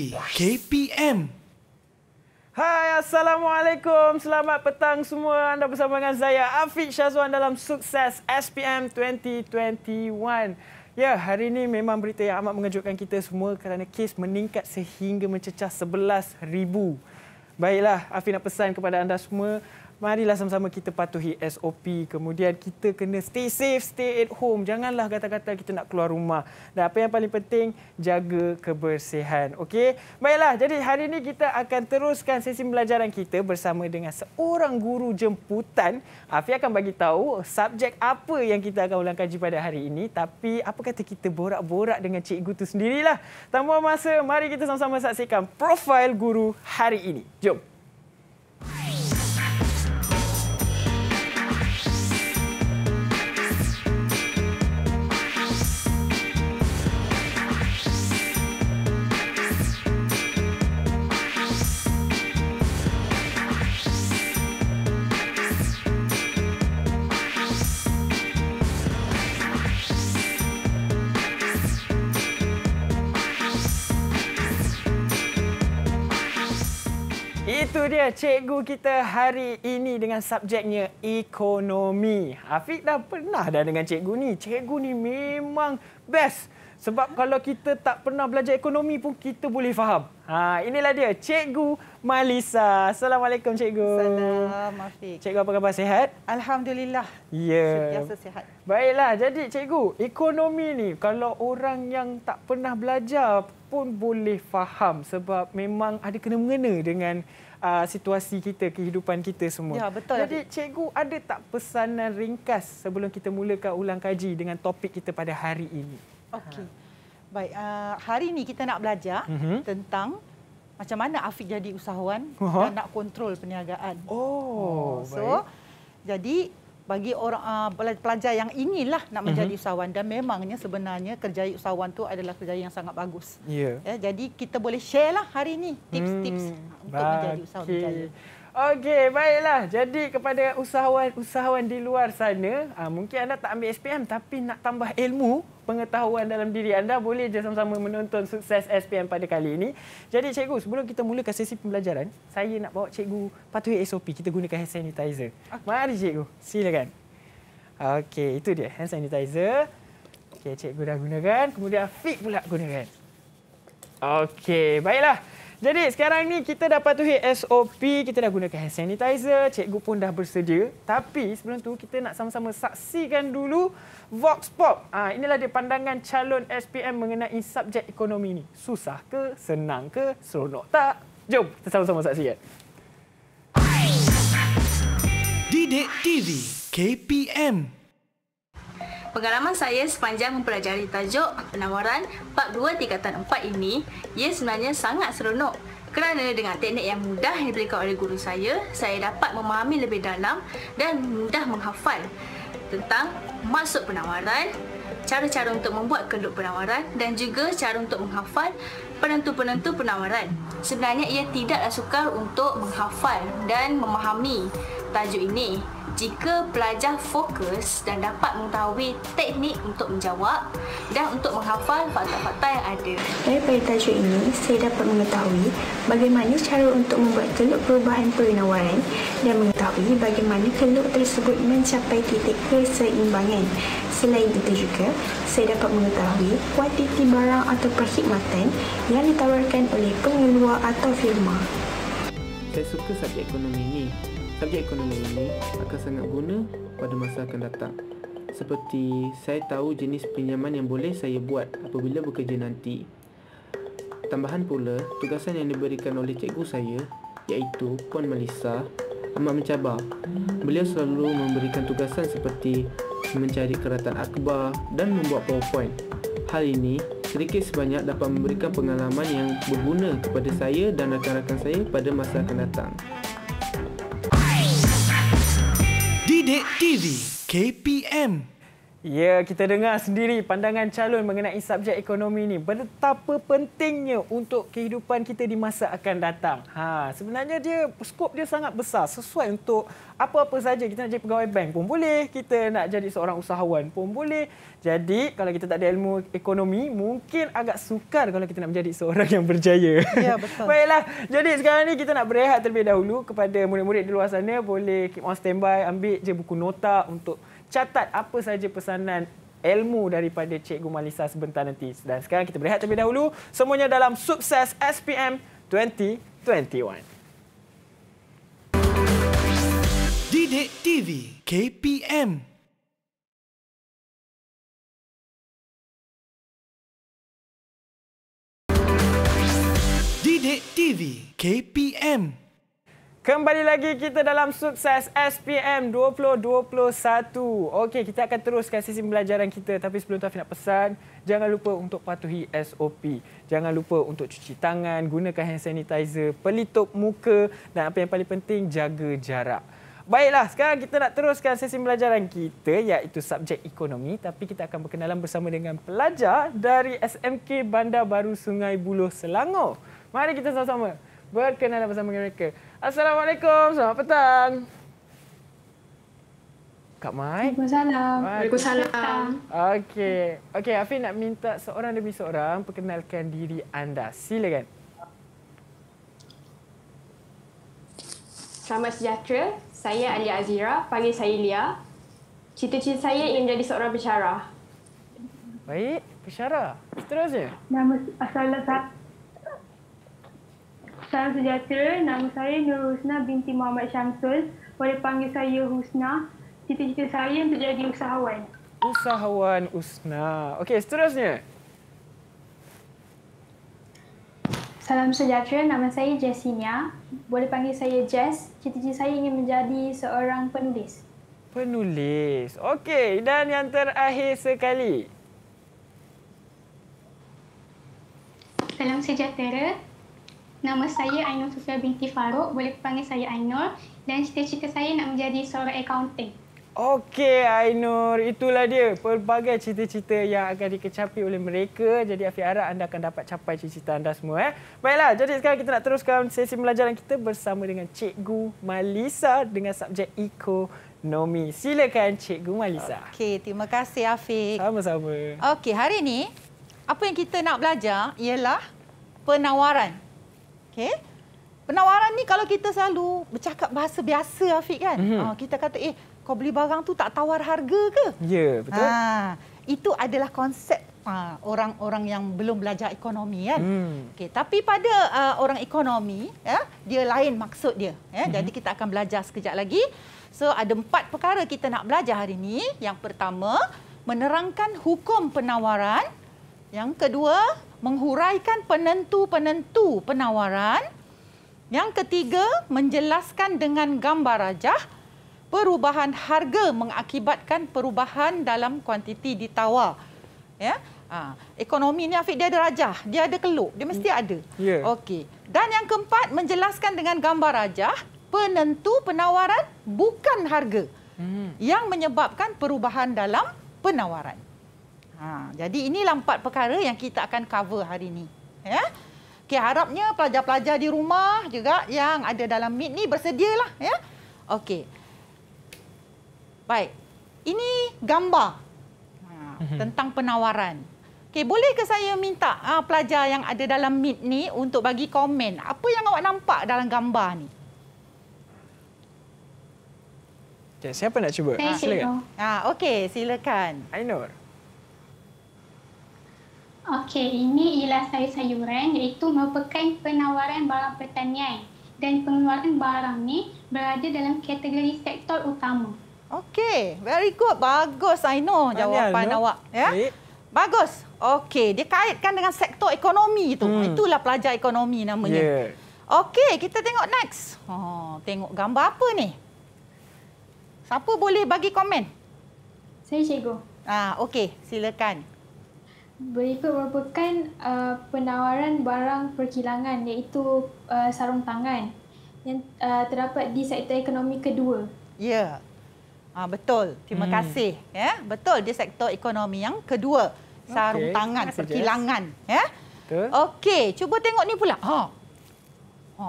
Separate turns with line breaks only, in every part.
di KPM. Hai, Assalamualaikum. Selamat petang semua. Anda bersama dengan saya, Afiq Syazwan dalam Sukses SPM 2021. Ya, hari ini memang berita yang amat mengejutkan kita semua kerana kes meningkat sehingga mencecah 11,000. Baiklah, Afiq nak pesan kepada anda semua marilah sama-sama kita patuhi SOP. Kemudian kita kena stay safe, stay at home. Janganlah kata-kata kita nak keluar rumah. Dan apa yang paling penting, jaga kebersihan. Okey? Baiklah, jadi hari ini kita akan teruskan sesi pembelajaran kita bersama dengan seorang guru jemputan. Afi akan bagi tahu subjek apa yang kita akan ulang kaji pada hari ini. Tapi apa kata kita borak-borak dengan cikgu tu sendirilah. Tanpa masa, mari kita sama-sama saksikan profil guru hari ini. Jom. Jom. dia cikgu kita hari ini dengan subjeknya ekonomi. Afiq dah pernah dah dengan cikgu ni. Cikgu ni memang best. Sebab kalau kita tak pernah belajar ekonomi pun kita boleh faham. Ha, inilah dia, Cikgu Malisa. Assalamualaikum, Cikgu. Assalamualaikum. Afiq. Cikgu apa khabar? Sehat? Alhamdulillah. Ya. Yeah. Biasa sehat. Baiklah, jadi Cikgu, ekonomi ni kalau orang yang tak pernah belajar pun boleh faham sebab memang ada kena-mengena dengan uh, situasi kita, kehidupan kita semua. Ya, betul. Jadi cikgu ada tak pesanan ringkas sebelum kita mulakan ulang kaji dengan topik kita pada hari ini?
Okey. Ha. Baik, uh, hari ini kita nak belajar mm-hmm. tentang macam mana Afiq jadi usahawan uh-huh. dan nak kontrol perniagaan. Oh, oh so, baik. Jadi bagi orang uh, pelajar yang inilah nak mhm. menjadi uh-huh. usahawan dan memangnya sebenarnya kerjaya usahawan tu adalah kerjaya yang sangat bagus. Yeah. Yeah, jadi kita boleh share lah hari ini tips-tips
hmm. untuk okay. menjadi usahawan berjaya. Okey, baiklah. Jadi kepada usahawan-usahawan di luar sana, ah, mungkin anda tak ambil SPM tapi nak tambah ilmu, pengetahuan dalam diri anda, boleh je sama-sama menonton sukses SPM pada kali ini. Jadi cikgu, sebelum kita mulakan sesi pembelajaran, saya nak bawa cikgu patuhi SOP. Kita gunakan hand sanitizer. Okay. Mari cikgu, silakan. Okey, itu dia hand sanitizer. Okey, cikgu dah gunakan. Kemudian Afiq pula gunakan. Okey, Baiklah. Jadi sekarang ni kita dah patuhi SOP, kita dah gunakan hand sanitizer, cikgu pun dah bersedia. Tapi sebelum tu kita nak sama-sama saksikan dulu Vox Pop. ha, inilah dia pandangan calon SPM mengenai subjek ekonomi ni. Susah ke, senang ke, seronok tak? Jom kita sama-sama saksikan. Didik TV KPM
Pengalaman saya sepanjang mempelajari tajuk penawaran Part 2 Tingkatan 4 ini, ia sebenarnya sangat seronok. Kerana dengan teknik yang mudah yang diberikan oleh guru saya, saya dapat memahami lebih dalam dan mudah menghafal tentang maksud penawaran, cara-cara untuk membuat kelup penawaran dan juga cara untuk menghafal penentu-penentu penawaran. Sebenarnya ia tidaklah sukar untuk menghafal dan memahami tajuk ini jika pelajar fokus dan dapat mengetahui teknik untuk menjawab dan untuk menghafal fakta-fakta yang ada. Dari tajuk ini, saya dapat mengetahui bagaimana cara untuk membuat teluk perubahan penawaran dan mengetahui bagaimana teluk tersebut mencapai titik keseimbangan. Selain itu juga, saya dapat mengetahui kuantiti barang atau perkhidmatan yang ditawarkan oleh pengeluar atau firma.
Saya suka subjek ekonomi ini Subjek ekonomi ini akan sangat guna pada masa akan datang. Seperti saya tahu jenis pinjaman yang boleh saya buat apabila bekerja nanti. Tambahan pula, tugasan yang diberikan oleh cikgu saya iaitu Puan Melissa amat mencabar. Beliau selalu memberikan tugasan seperti mencari keratan akbar dan membuat powerpoint. Hal ini sedikit sebanyak dapat memberikan pengalaman yang berguna kepada saya dan rakan-rakan saya pada masa akan datang. Sidik TV KPM Ya, kita dengar sendiri pandangan calon mengenai subjek ekonomi ini betapa pentingnya untuk kehidupan kita di masa akan datang. Ha, sebenarnya dia skop dia sangat besar, sesuai untuk apa-apa saja kita nak jadi pegawai bank pun boleh, kita nak jadi seorang usahawan pun boleh. Jadi, kalau kita tak ada ilmu ekonomi, mungkin agak sukar kalau kita nak menjadi seorang yang berjaya. Ya, betul. Baiklah. Jadi, sekarang ni kita nak berehat terlebih dahulu kepada murid-murid di luar sana boleh keep on standby, ambil je buku nota untuk catat apa saja pesanan ilmu daripada Cikgu Malisa sebentar nanti. Dan sekarang kita berehat terlebih dahulu. Semuanya dalam Sukses SPM 2021. Didik TV KPM Didik TV KPM Kembali lagi kita dalam sukses SPM 2021. Okey, kita akan teruskan sesi pembelajaran kita. Tapi sebelum tu Afi nak pesan, jangan lupa untuk patuhi SOP. Jangan lupa untuk cuci tangan, gunakan hand sanitizer, pelitup muka dan apa yang paling penting, jaga jarak. Baiklah, sekarang kita nak teruskan sesi pembelajaran kita iaitu subjek ekonomi. Tapi kita akan berkenalan bersama dengan pelajar dari SMK Bandar Baru Sungai Buloh, Selangor. Mari kita sama-sama berkenalan bersama mereka. Assalamualaikum, selamat petang. Kak Mai. Waalaikumsalam. Okey. Okey, Afi nak minta seorang demi seorang perkenalkan diri anda. Silakan.
Selamat sejahtera. Saya Alia Azira, panggil saya Lia.
Cita-cita saya ingin jadi seorang pesyarah.
Baik, pesyarah. Seterusnya.
Nama Assalamualaikum. Salam sejahtera. Nama saya Nur Husna binti Muhammad Syamsul. Boleh panggil saya Husna. Cita-cita saya untuk jadi usahawan.
Usahawan Husna. Okey, seterusnya.
Salam sejahtera. Nama saya Jessinia. Boleh panggil saya Jess. Cita-cita saya ingin menjadi seorang penulis.
Penulis. Okey, dan yang terakhir sekali.
Salam sejahtera. Nama saya Ainur Sufia binti Farouk. Boleh panggil saya Ainur, Dan cita-cita saya nak menjadi seorang accounting.
Okey Ainur, itulah dia pelbagai cita-cita yang akan dikecapi oleh mereka. Jadi Afi harap anda akan dapat capai cita-cita anda semua. Eh? Baiklah, jadi sekarang kita nak teruskan sesi pelajaran kita bersama dengan Cikgu Malisa dengan subjek ekonomi. Silakan Cikgu Malisa. Okey, terima kasih Afiq. Sama-sama. Okey, hari ini
apa yang kita nak belajar ialah penawaran. Okay. Penawaran ni kalau kita selalu bercakap bahasa biasa Afiq kan. Mm-hmm. Uh, kita kata eh kau beli barang tu tak tawar harga ke?
Ya yeah, betul. Uh,
itu adalah konsep uh, orang-orang yang belum belajar ekonomi kan. Mm. Okay. Tapi pada uh, orang ekonomi uh, dia lain maksud dia. Uh, mm-hmm. Jadi kita akan belajar sekejap lagi. So ada empat perkara kita nak belajar hari ini. Yang pertama menerangkan hukum penawaran. Yang kedua menghuraikan penentu-penentu penawaran. Yang ketiga, menjelaskan dengan gambar rajah perubahan harga mengakibatkan perubahan dalam kuantiti ditawar. Ya. Ha. ekonomi ni Afiq dia ada rajah, dia ada keluk, dia mesti ada. Yeah. Okey. Dan yang keempat, menjelaskan dengan gambar rajah penentu penawaran bukan harga. Hmm. Yang menyebabkan perubahan dalam penawaran. Ha, jadi inilah empat perkara yang kita akan cover hari ini. Ya? Okay, harapnya pelajar-pelajar di rumah juga yang ada dalam meet ni bersedialah. Ya? Okay. Baik. Ini gambar ha, mhm. tentang penawaran. boleh ke saya minta ha, pelajar yang ada dalam meet ni untuk bagi komen apa yang awak nampak dalam gambar ni?
Okay, siapa nak cuba? Ha, silakan.
Ha, okey, silakan. Ainur.
Okey, ini ialah sayur-sayuran iaitu merupakan penawaran barang pertanian dan pengeluaran barang ni berada dalam kategori sektor utama. Okey, very good. Bagus I Aino jawapan Ayano. awak
ya. Baik. Bagus. Okey, dia kaitkan dengan sektor ekonomi tu. Hmm. Itulah pelajar ekonomi namanya. Yeah. Okey, kita tengok next. Oh, tengok gambar apa ni? Siapa boleh bagi komen? Saya cikgu. Ah, okey, silakan
berikut merupakan uh, penawaran barang perkilangan iaitu uh, sarung tangan yang uh, terdapat di sektor ekonomi kedua.
Ya. Ah, betul. Terima hmm. kasih. Ya, betul di sektor ekonomi yang kedua. Sarung okay. tangan perkilangan, ya. Betul. Okey, cuba tengok ni pula. Ha. Ha.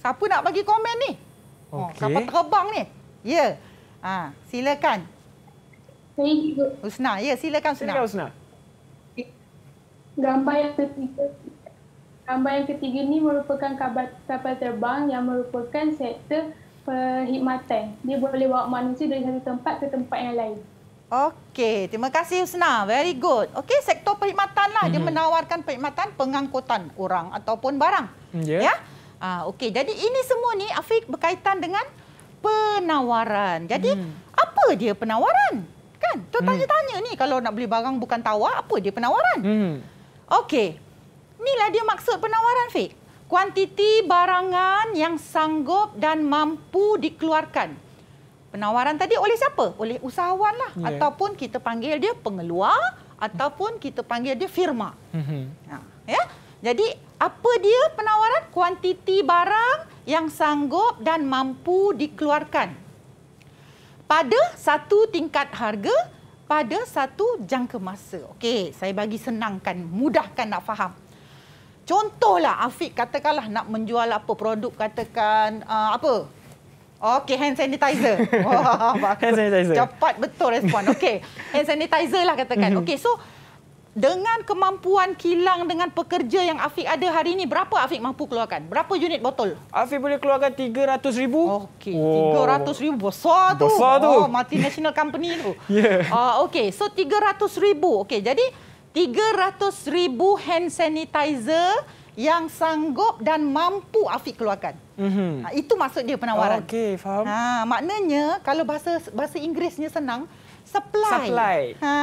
Siapa nak bagi komen ni? Ha, okay. siapa terbang ni? Ya. Ha, silakan.
Saya Usna. Ya, silakan Usna.
Silakan
Usna.
Gambar yang ketiga. Gambar yang ketiga ni merupakan kapal terbang yang merupakan sektor perkhidmatan. Dia boleh bawa manusia dari satu tempat ke tempat yang lain.
Okey, terima kasih Husna. Very good. Okey, sektor perkhidmatan lah. Mm -hmm. Dia mhm. menawarkan perkhidmatan pengangkutan orang ataupun barang. Ya. Yeah. Ya? Yeah? Uh, Okey, jadi ini semua ni Afiq berkaitan dengan penawaran. Jadi, mm. apa dia penawaran? Kan, tu hmm. tanya-tanya ni kalau nak beli barang bukan tawar, apa dia penawaran? Hmm. Okey. Inilah dia maksud penawaran, Fik. Kuantiti barangan yang sanggup dan mampu dikeluarkan. Penawaran tadi oleh siapa? Oleh usahawan lah. Yeah. Ataupun kita panggil dia pengeluar. Ataupun kita panggil dia firma.
Mm-hmm. Ha,
ya. Jadi, apa dia penawaran? Kuantiti barang yang sanggup dan mampu dikeluarkan. Pada satu tingkat harga pada satu jangka masa. Okey, saya bagi senangkan, mudahkan nak faham. Contohlah Afiq katakanlah nak menjual apa produk katakan uh, apa? Okey, hand sanitizer. Wah, hand sanitizer. Cepat betul respon. Okey, hand sanitizer lah katakan. Mhm. Okey, so dengan kemampuan kilang dengan pekerja yang Afiq ada hari ini, berapa Afiq mampu keluarkan? Berapa unit botol?
Afiq boleh keluarkan 300 ribu. Okey, oh. 300 ribu. Besar tu. Besar tu. Oh,
multinational company tu. yeah. Uh, Okey, so 300 ribu. Okey, jadi 300 ribu hand sanitizer yang sanggup dan mampu Afiq keluarkan. Mm-hmm. Nah, itu maksud dia penawaran.
Okey, faham. Ha,
maknanya kalau bahasa bahasa Inggerisnya senang, supply. Supply. Ha.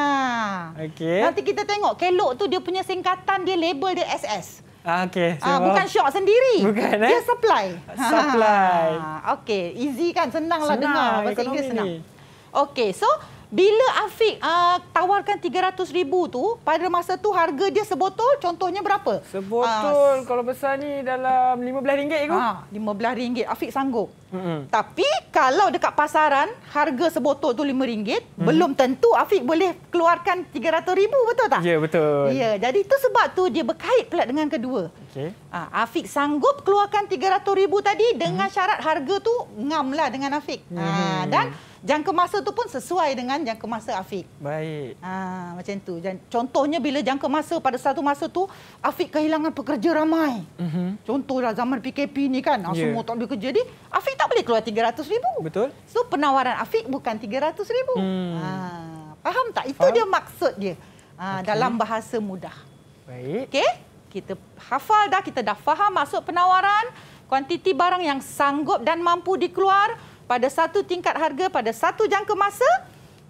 Okey. Nanti kita tengok kelok tu dia punya singkatan dia label dia SS.
Ah okey. Ah, so, bukan syok
sendiri. Bukan eh. Dia supply. Supply. Ha. Okey, easy kan? Senanglah senang. dengar bahasa Inggeris senang. Okey, so bila Afiq uh, tawarkan 300,000 tu, pada masa tu harga dia sebotol contohnya berapa? Sebotol uh, kalau besar ni dalam RM15 ke? Ha, RM15. Afiq sanggup. Mm-hmm. Tapi kalau dekat pasaran harga sebotol tu RM5, mm-hmm. belum tentu Afiq boleh keluarkan RM300,000, betul tak? Ya, yeah, betul. Ya, yeah, jadi itu sebab tu dia berkait pula dengan kedua. Okay. Ha, ah, Afiq sanggup keluarkan RM300,000 tadi dengan mm-hmm. syarat harga tu ngam lah dengan Afiq. Ah, mm-hmm. Ha, dan jangka masa tu pun sesuai dengan jangka masa Afiq.
Baik.
Ha, macam tu. Contohnya bila jangka masa pada satu masa tu Afiq kehilangan pekerja ramai. Mm-hmm. Contohlah zaman PKP ni kan, yeah. Ya. semua tak boleh kerja. Jadi Afiq tak boleh keluar 300 ribu. Betul. So penawaran Afiq bukan 300 ribu. Hmm. Ha, faham tak? Itu faham. dia maksud dia. Ha, ah, okay. Dalam bahasa mudah. Baik. Okey? Kita hafal dah, kita dah faham maksud penawaran. Kuantiti barang yang sanggup dan mampu dikeluar pada satu tingkat harga, pada satu jangka masa.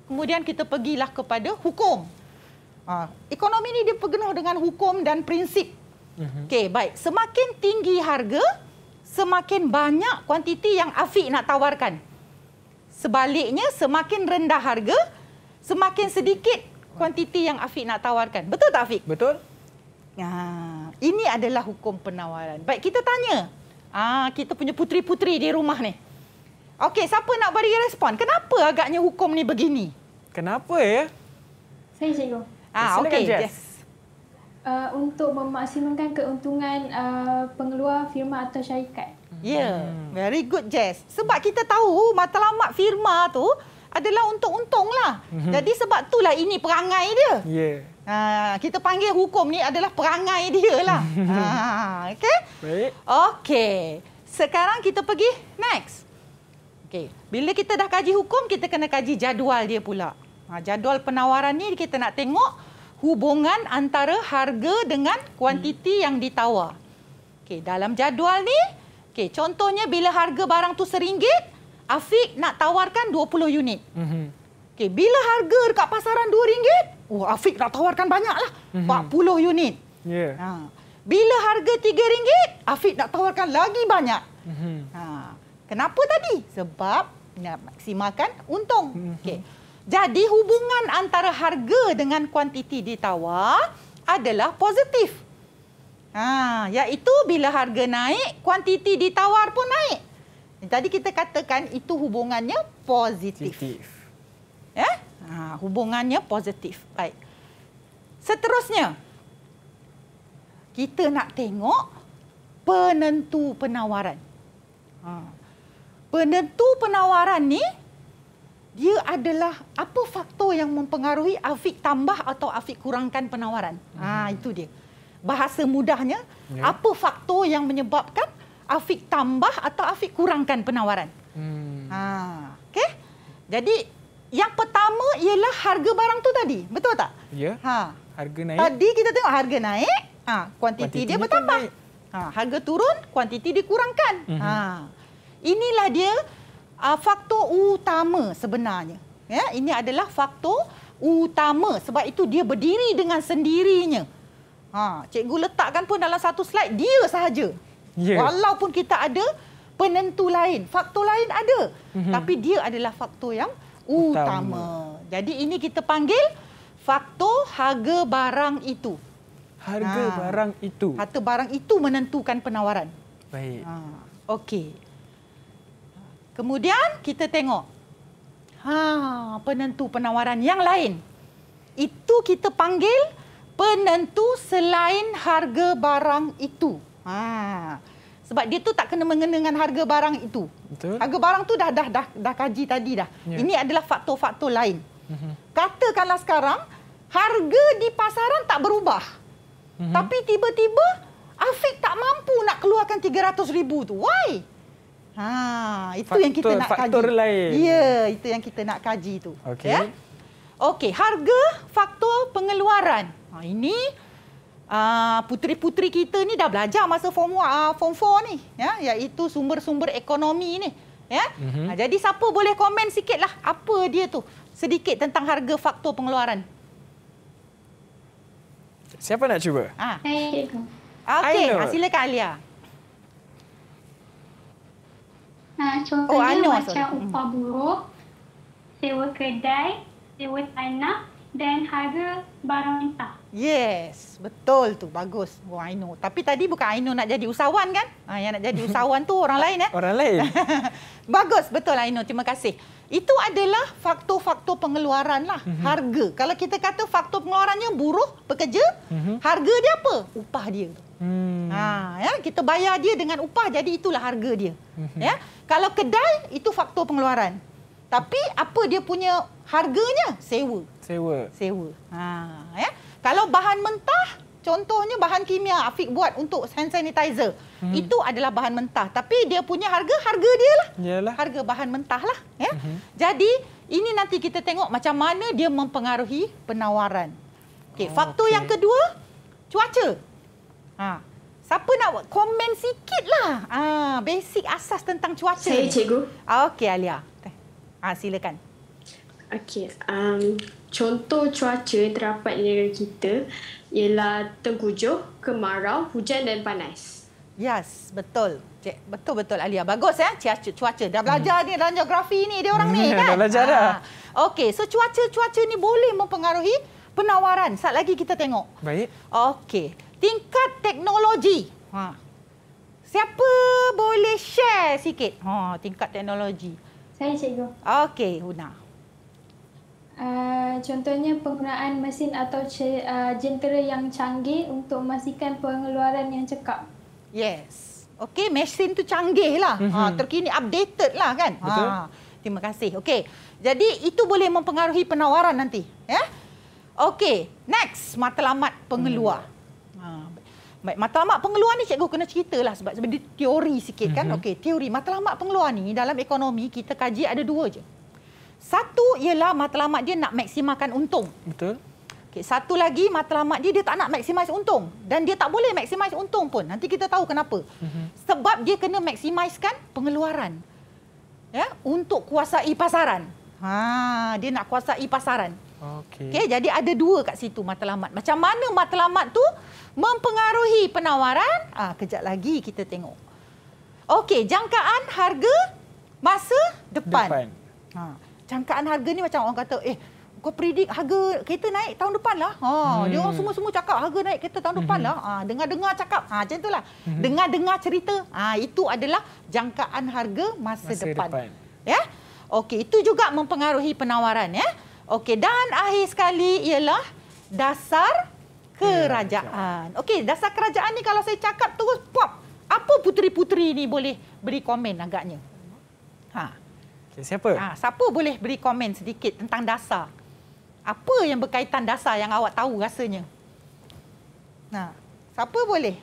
Kemudian kita pergilah kepada hukum. Ha. Ekonomi ini dia penuh dengan hukum dan prinsip. Mhm. Okey, baik. Semakin tinggi harga, semakin banyak kuantiti yang Afiq nak tawarkan. Sebaliknya, semakin rendah harga, semakin sedikit kuantiti yang Afiq nak tawarkan. Betul tak Afiq? Betul. Ha, ini adalah hukum penawaran. Baik, kita tanya. Ah, ha, kita punya putri-putri di rumah ni. Okey, siapa nak beri respon? Kenapa agaknya hukum ni
begini? Kenapa ya?
Saya cikgu. Ah, okey. Yes uh, untuk memaksimumkan keuntungan uh, pengeluar firma atau syarikat.
Ya, yeah. hmm. very good Jess. Sebab kita tahu matlamat firma tu adalah untuk untunglah. Hmm. Jadi sebab itulah ini perangai dia. Yeah. Ha, kita panggil hukum ni adalah perangai dia lah. Ha, okay? Baik. Okay. Sekarang kita pergi next. Okay. Bila kita dah kaji hukum, kita kena kaji jadual dia pula. Ha, jadual penawaran ni kita nak tengok hubungan antara harga dengan kuantiti hmm. yang ditawar. Okey, dalam jadual ni, okey, contohnya bila harga barang tu seringgit, Afiq nak tawarkan 20 unit. Mhm. Okey, bila harga dekat pasaran RM2, oh Afiq nak tawarkan banyaklah, mm-hmm. 40 unit. Ya. Yeah. Ha. Bila harga RM3, Afiq nak tawarkan lagi banyak. Mhm. Ha. Kenapa tadi? Sebab nak maksimalkan untung. Mm-hmm. Okey. Jadi hubungan antara harga dengan kuantiti ditawar adalah positif. Ha, iaitu bila harga naik, kuantiti ditawar pun naik. Jadi kita katakan itu hubungannya positif. positif. Ya? Ha, hubungannya positif. Baik. Seterusnya, kita nak tengok penentu penawaran. Ha. Penentu penawaran ni dia adalah apa faktor yang mempengaruhi Afiq tambah atau Afiq kurangkan penawaran. Hmm. Ha, itu dia. Bahasa mudahnya, yeah. apa faktor yang menyebabkan Afiq tambah atau Afiq kurangkan penawaran. Hmm. Ha, ah, okay? Jadi, yang pertama ialah harga barang tu tadi. Betul tak? Ya. Yeah. Ha.
Harga naik. Tadi
kita tengok harga naik, ha, kuantiti dia bertambah. Ha, harga turun, kuantiti dikurangkan. Mm-hmm. Ha. Inilah dia uh, faktor utama sebenarnya. Ya, ini adalah faktor utama sebab itu dia berdiri dengan sendirinya. Ha, cikgu letakkan pun dalam satu slide dia sahaja. Yeah. Walaupun kita ada penentu lain, faktor lain ada. Mm-hmm. Tapi dia adalah faktor yang utama. utama. Jadi ini kita panggil faktor harga barang itu. Harga ha. barang itu. Harga barang itu menentukan penawaran. Baik. Ha. Okey. Kemudian kita tengok ha, penentu penawaran yang lain. Itu kita panggil penentu selain harga barang itu. Ha. Sebab dia tu tak kena mengena dengan harga barang itu. Betul. Harga barang tu dah dah dah, dah kaji tadi dah. Ya. Ini adalah faktor-faktor lain. Mhm. Katakanlah sekarang harga di pasaran tak berubah. Uh-huh. Tapi tiba-tiba Afiq tak mampu nak keluarkan 300 ribu tu. Why? Ha, itu faktor, yang kita nak faktor kaji. Faktor lain. Ya, itu yang kita nak kaji itu. Okey. Ya? Okey, harga faktor pengeluaran. Ha, ini ah, putri-putri kita ni dah belajar masa form uh, form 4 ni, ya, iaitu sumber-sumber ekonomi ni, ya. Mm-hmm. Ha, jadi siapa boleh komen lah, apa dia tu? Sedikit tentang harga faktor pengeluaran.
Siapa nak cuba?
Ah. Ha. Okey, ah, silakan Alia.
Uh, contohnya oh, macam so. upah hmm. buruh, sewa kedai, sewa tanah dan harga barang mentah. Yes,
betul tu. Bagus. Oh, I know. Tapi tadi bukan I know nak jadi usahawan kan? Ha, yang nak jadi usahawan tu orang lain. Eh? Orang lain. Bagus, betul I know. Terima kasih. Itu adalah faktor-faktor pengeluaran lah. Mm -hmm. Harga. Kalau kita kata faktor pengeluarannya buruh, pekerja, mm -hmm. harga dia apa? Upah dia tu. Hmm. Ha, ya, kita bayar dia dengan upah jadi itulah harga dia. Hmm. Ya. Kalau kedai itu faktor pengeluaran. Tapi apa dia punya harganya? Sewa. Sewa. Sewa. Ha, ya. Kalau bahan mentah, contohnya bahan kimia Afiq buat untuk hand sanitizer. Hmm. Itu adalah bahan mentah. Tapi dia punya harga, harga dia lah. Yalah. Harga bahan mentah lah. Ya. Hmm. Jadi ini nanti kita tengok macam mana dia mempengaruhi penawaran. Okay, oh, faktor okay. yang kedua, Cuaca. Ha. Siapa nak komen sikit lah. Ha, basic
asas tentang cuaca. Saya cikgu. Okey Alia. Ha, silakan. Okey. Um, contoh cuaca yang terdapat di negara kita ialah tengkujuh, kemarau, hujan dan panas. Yes, betul. betul betul
Alia. Bagus ya cuaca cuaca. Dah belajar hmm. ni dalam geografi ni dia orang ni kan. Ha. Dah belajar dah. Ha. Okey, so cuaca-cuaca ni boleh mempengaruhi penawaran. Sat lagi kita tengok. Baik. Okey tingkat teknologi. Ha. Siapa boleh share sikit? Ha, tingkat teknologi. Saya cikgu. Okey, Huna.
Uh, contohnya penggunaan mesin atau c- uh, ah, jentera yang canggih untuk memastikan pengeluaran yang cekap.
Yes.
Okey, mesin tu canggih
lah. Ha, terkini updated lah kan? Betul. Ha. Terima kasih. Okey. Jadi itu boleh mempengaruhi penawaran nanti, ya? Okey, next matlamat pengeluar. Hmm. Baik, ha. matlamat pengeluaran ni cikgu kena cerita lah sebab sebab dia teori sikit kan. Mm-hmm. Okey, teori matlamat pengeluaran ni dalam ekonomi kita kaji ada dua je. Satu ialah matlamat dia nak maksimalkan untung. Betul. Okey, satu lagi matlamat dia dia tak nak maximize untung dan dia tak boleh maximize untung pun. Nanti kita tahu kenapa. Mm-hmm. Sebab dia kena maksimalkan pengeluaran. Ya, untuk kuasai pasaran. Ha, dia nak kuasai pasaran.
Okay, Okey,
jadi ada dua kat situ matlamat. Macam mana matlamat tu mempengaruhi penawaran? Ah, kejap lagi kita tengok. Okey, jangkaan harga masa depan. depan. Ha, jangkaan harga ni macam orang kata, eh, kau predik harga kereta naik tahun depan lah. Ha, hmm. Dia orang hmm. semua-semua cakap harga naik kereta tahun depan lah. Hmm. Ha, dengar-dengar cakap, ha, macam itulah. Hmm. Dengar-dengar cerita, ha, itu adalah jangkaan harga masa, masa depan. depan. Ya? Okey, itu juga mempengaruhi penawaran. Ya? Okey, dan akhir sekali ialah dasar kerajaan. Okey, dasar kerajaan ni kalau saya cakap terus pop. Apa puteri-puteri ni boleh beri komen agaknya? Ha.
Okay, siapa? Ha,
siapa boleh beri komen sedikit tentang dasar? Apa yang berkaitan dasar yang awak tahu rasanya? Ha. Siapa boleh?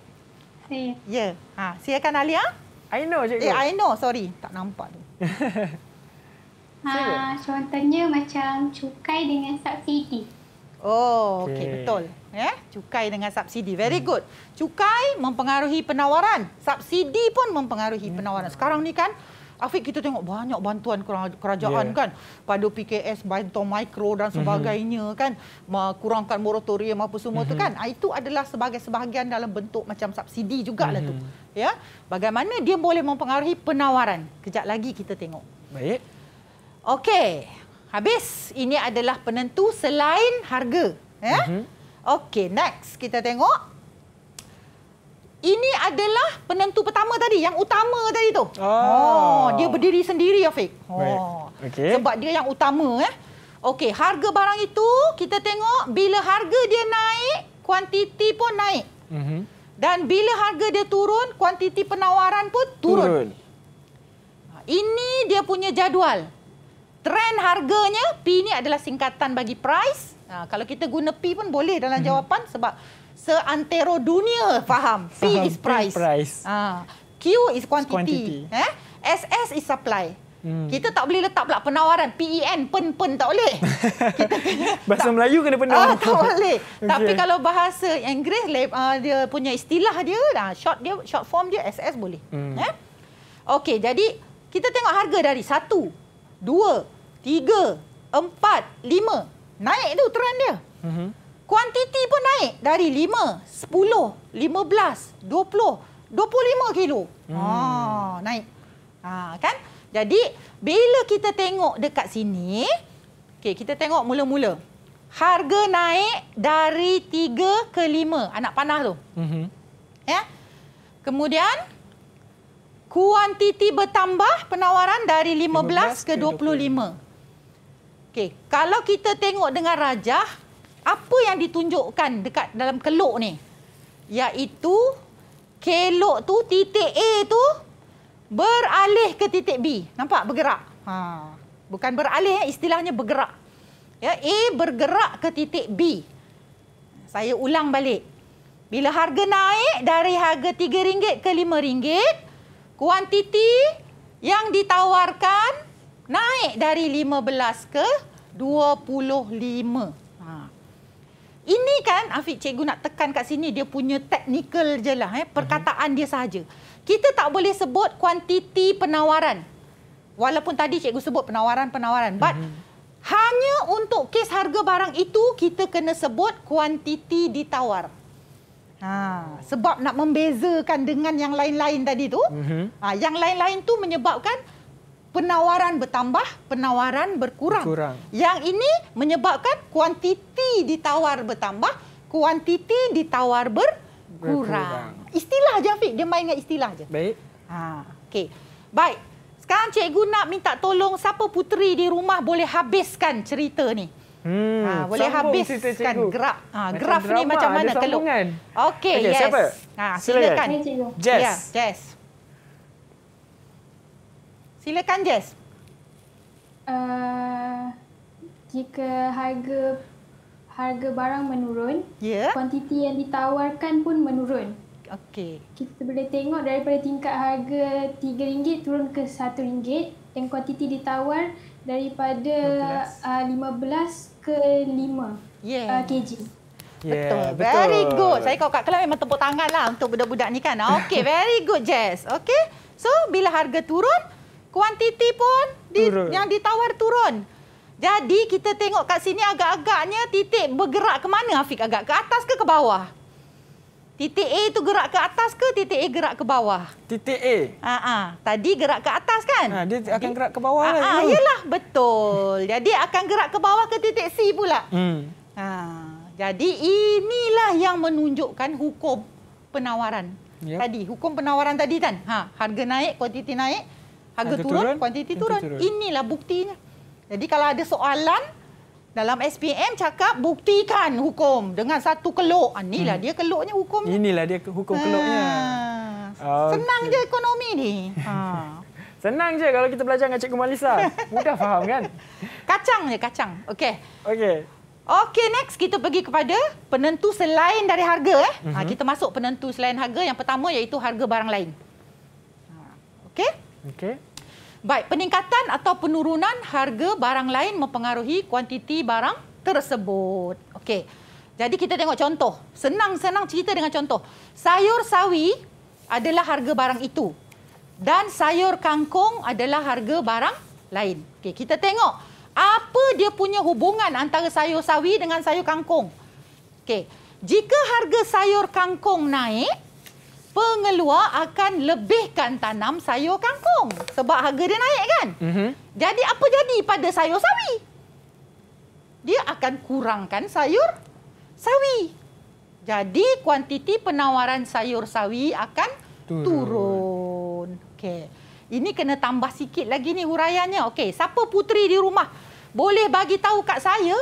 Ya. Yeah. Ha, silakan Alia. I know, cikgu. Eh, I
know. Sorry. Tak nampak tu. Ha, contohnya macam cukai dengan subsidi.
Oh, okey okay, betul. Ya, yeah? cukai dengan subsidi. Very hmm. good. Cukai mempengaruhi penawaran, subsidi pun mempengaruhi hmm. penawaran. Sekarang ni kan Afiq kita tengok banyak bantuan kerajaan yeah. kan pada PKS bantuan mikro dan mhm. sebagainya mm-hmm. kan mengurangkan moratorium apa semua mm-hmm. tu mhm. kan ah, itu adalah sebagai sebahagian dalam bentuk macam subsidi juga mm-hmm. tu mhm. ya bagaimana dia boleh mempengaruhi penawaran kejap lagi kita tengok baik Okey. Habis ini adalah penentu selain harga, ya. Mm -hmm. Okey, next kita tengok. Ini adalah penentu pertama tadi, yang utama tadi tu. Oh, oh dia berdiri sendiri Afiq. Oh. Okay. Sebab dia yang utama eh. Okey, harga barang itu kita tengok bila harga dia naik, kuantiti pun naik. Mm -hmm. Dan bila harga dia turun, kuantiti penawaran pun turun. turun. Ini dia punya jadual. Trend harganya P ni adalah singkatan bagi price. Ha, kalau kita guna P pun boleh dalam hmm. jawapan sebab seantero dunia faham P faham is price. price. Ha, Q is quantity. quantity. Eh? Ha? SS is supply. Hmm. Kita tak boleh letak pula penawaran PEN pen pen tak boleh.
Kita bahasa tak, Melayu kena Penawaran Uh, ah, tak boleh. Okay. Tapi kalau
bahasa Inggeris uh, dia punya istilah dia dah short dia short form dia SS boleh. Hmm. Eh? Okey, jadi kita tengok harga dari satu, dua, tiga, empat, lima. Naik tu trend dia. Mhm. Kuantiti pun naik dari lima, sepuluh, lima belas, dua puluh, dua puluh lima kilo. Hmm. Ha, naik. Ha, kan? Jadi, bila kita tengok dekat sini, okay, kita tengok mula-mula. Harga naik dari tiga ke lima. Anak panah tu. Mm-hmm. Ya? Kemudian, kuantiti bertambah penawaran dari lima belas ke dua puluh lima. Okey, kalau kita tengok dengan rajah, apa yang ditunjukkan dekat dalam keluk ni? yaitu keluk tu titik A tu beralih ke titik B. Nampak bergerak. Ha. Bukan beralih, istilahnya bergerak. Ya, A bergerak ke titik B. Saya ulang balik. Bila harga naik dari harga RM3 ke RM5, kuantiti yang ditawarkan Naik dari 15 ke 25. Ha. Ini kan Afiq cikgu nak tekan kat sini dia punya technical je lah. Eh. Perkataan dia saja Kita tak boleh sebut kuantiti penawaran. Walaupun tadi cikgu sebut penawaran-penawaran. But mm-hmm. hanya untuk kes harga barang itu kita kena sebut kuantiti ditawar. Ha. Sebab nak membezakan dengan yang lain-lain tadi tu. Mm-hmm. Ha. Yang lain-lain tu menyebabkan penawaran bertambah, penawaran berkurang. berkurang. Yang ini menyebabkan kuantiti ditawar bertambah, kuantiti ditawar berkurang.
berkurang.
Istilah je fik dia main dengan istilah je. Baik. Ha, okay. Baik, sekarang cikgu nak minta tolong siapa puteri di rumah boleh habiskan cerita ni. Hmm, ha, boleh habiskan graf, ha, graf ni macam mana. Ada sambungan. Okay, okay yes. siapa? Ha, silakan. Ya, Jess. Yeah, Jess.
Silakan Jess. Uh, jika harga harga barang menurun, yeah. kuantiti yang ditawarkan pun menurun. Okey. Kita boleh tengok daripada tingkat harga RM3 turun ke RM1 dan kuantiti ditawar daripada 15, uh, 15 ke 5 yeah. uh, kg.
Yeah, betul. betul. Very good. Saya kau
kat
kelas memang tepuk tangan lah untuk budak-budak ni kan. Okey, very good Jess. Okey. So, bila harga turun, kuantiti pun di, yang ditawar turun. Jadi kita tengok kat sini agak-agaknya titik bergerak ke mana Afiq agak? Ke atas ke ke bawah? Titik A itu gerak ke atas ke titik A gerak ke bawah? Titik A? Ha -ha. Tadi gerak ke atas kan? Ha, dia akan gerak ke bawah ha -ha. lah. Yelah, betul. Jadi akan gerak ke bawah ke titik C pula. Hmm. Ha. Jadi inilah yang menunjukkan hukum penawaran. Yep. Ya. Tadi, hukum penawaran tadi kan? Ha. Harga naik, kuantiti naik harga, harga turun, turun, kuantiti turun. turun. Inilah buktinya. Jadi kalau ada soalan dalam SPM cakap buktikan hukum dengan satu keluk. Ah, inilah hmm. dia keluknya
hukum. Inilah dia hukum keluknya. Ha. Ah, senang je
ekonomi ni. Ha. Senang je kalau kita belajar dengan Cikgu Malisa. Mudah faham kan? Kacang je kacang. Okey. Okey. Okey, next kita pergi kepada penentu selain dari harga. Eh. Uh -huh. Mhm. Kita masuk penentu selain harga. Yang pertama iaitu harga barang lain. Okey? Okey. Baik, peningkatan atau penurunan harga barang lain mempengaruhi kuantiti barang tersebut. Okey. Jadi kita tengok contoh. Senang-senang cerita dengan contoh. Sayur sawi adalah harga barang itu. Dan sayur kangkung adalah harga barang lain. Okey, kita tengok apa dia punya hubungan antara sayur sawi dengan sayur kangkung. Okey. Jika harga sayur kangkung naik, pengeluar akan lebihkan tanam sayur kangkung sebab harga dia naik kan? Mm -hmm. Jadi apa jadi pada sayur sawi? Dia akan kurangkan sayur sawi. Jadi kuantiti penawaran sayur sawi akan turun. turun. Okey. Ini kena tambah sikit lagi ni huraiannya. Okey, siapa putri di rumah boleh bagi tahu kat saya?